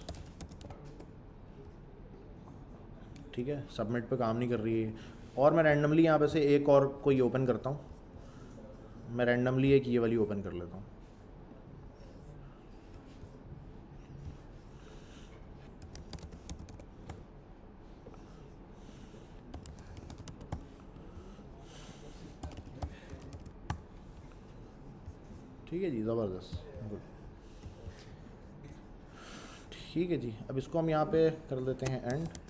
S1: ठीक है सबमिट पे काम नहीं कर रही है और मैं रैंडमली यहाँ पे से एक और कोई ओपन करता हूँ मैं रैंडमली एक ये वाली ओपन कर लेता हूँ ठीक है जी ज़बरदस्त गुड ठीक है जी अब इसको हम यहाँ पे कर लेते हैं एंड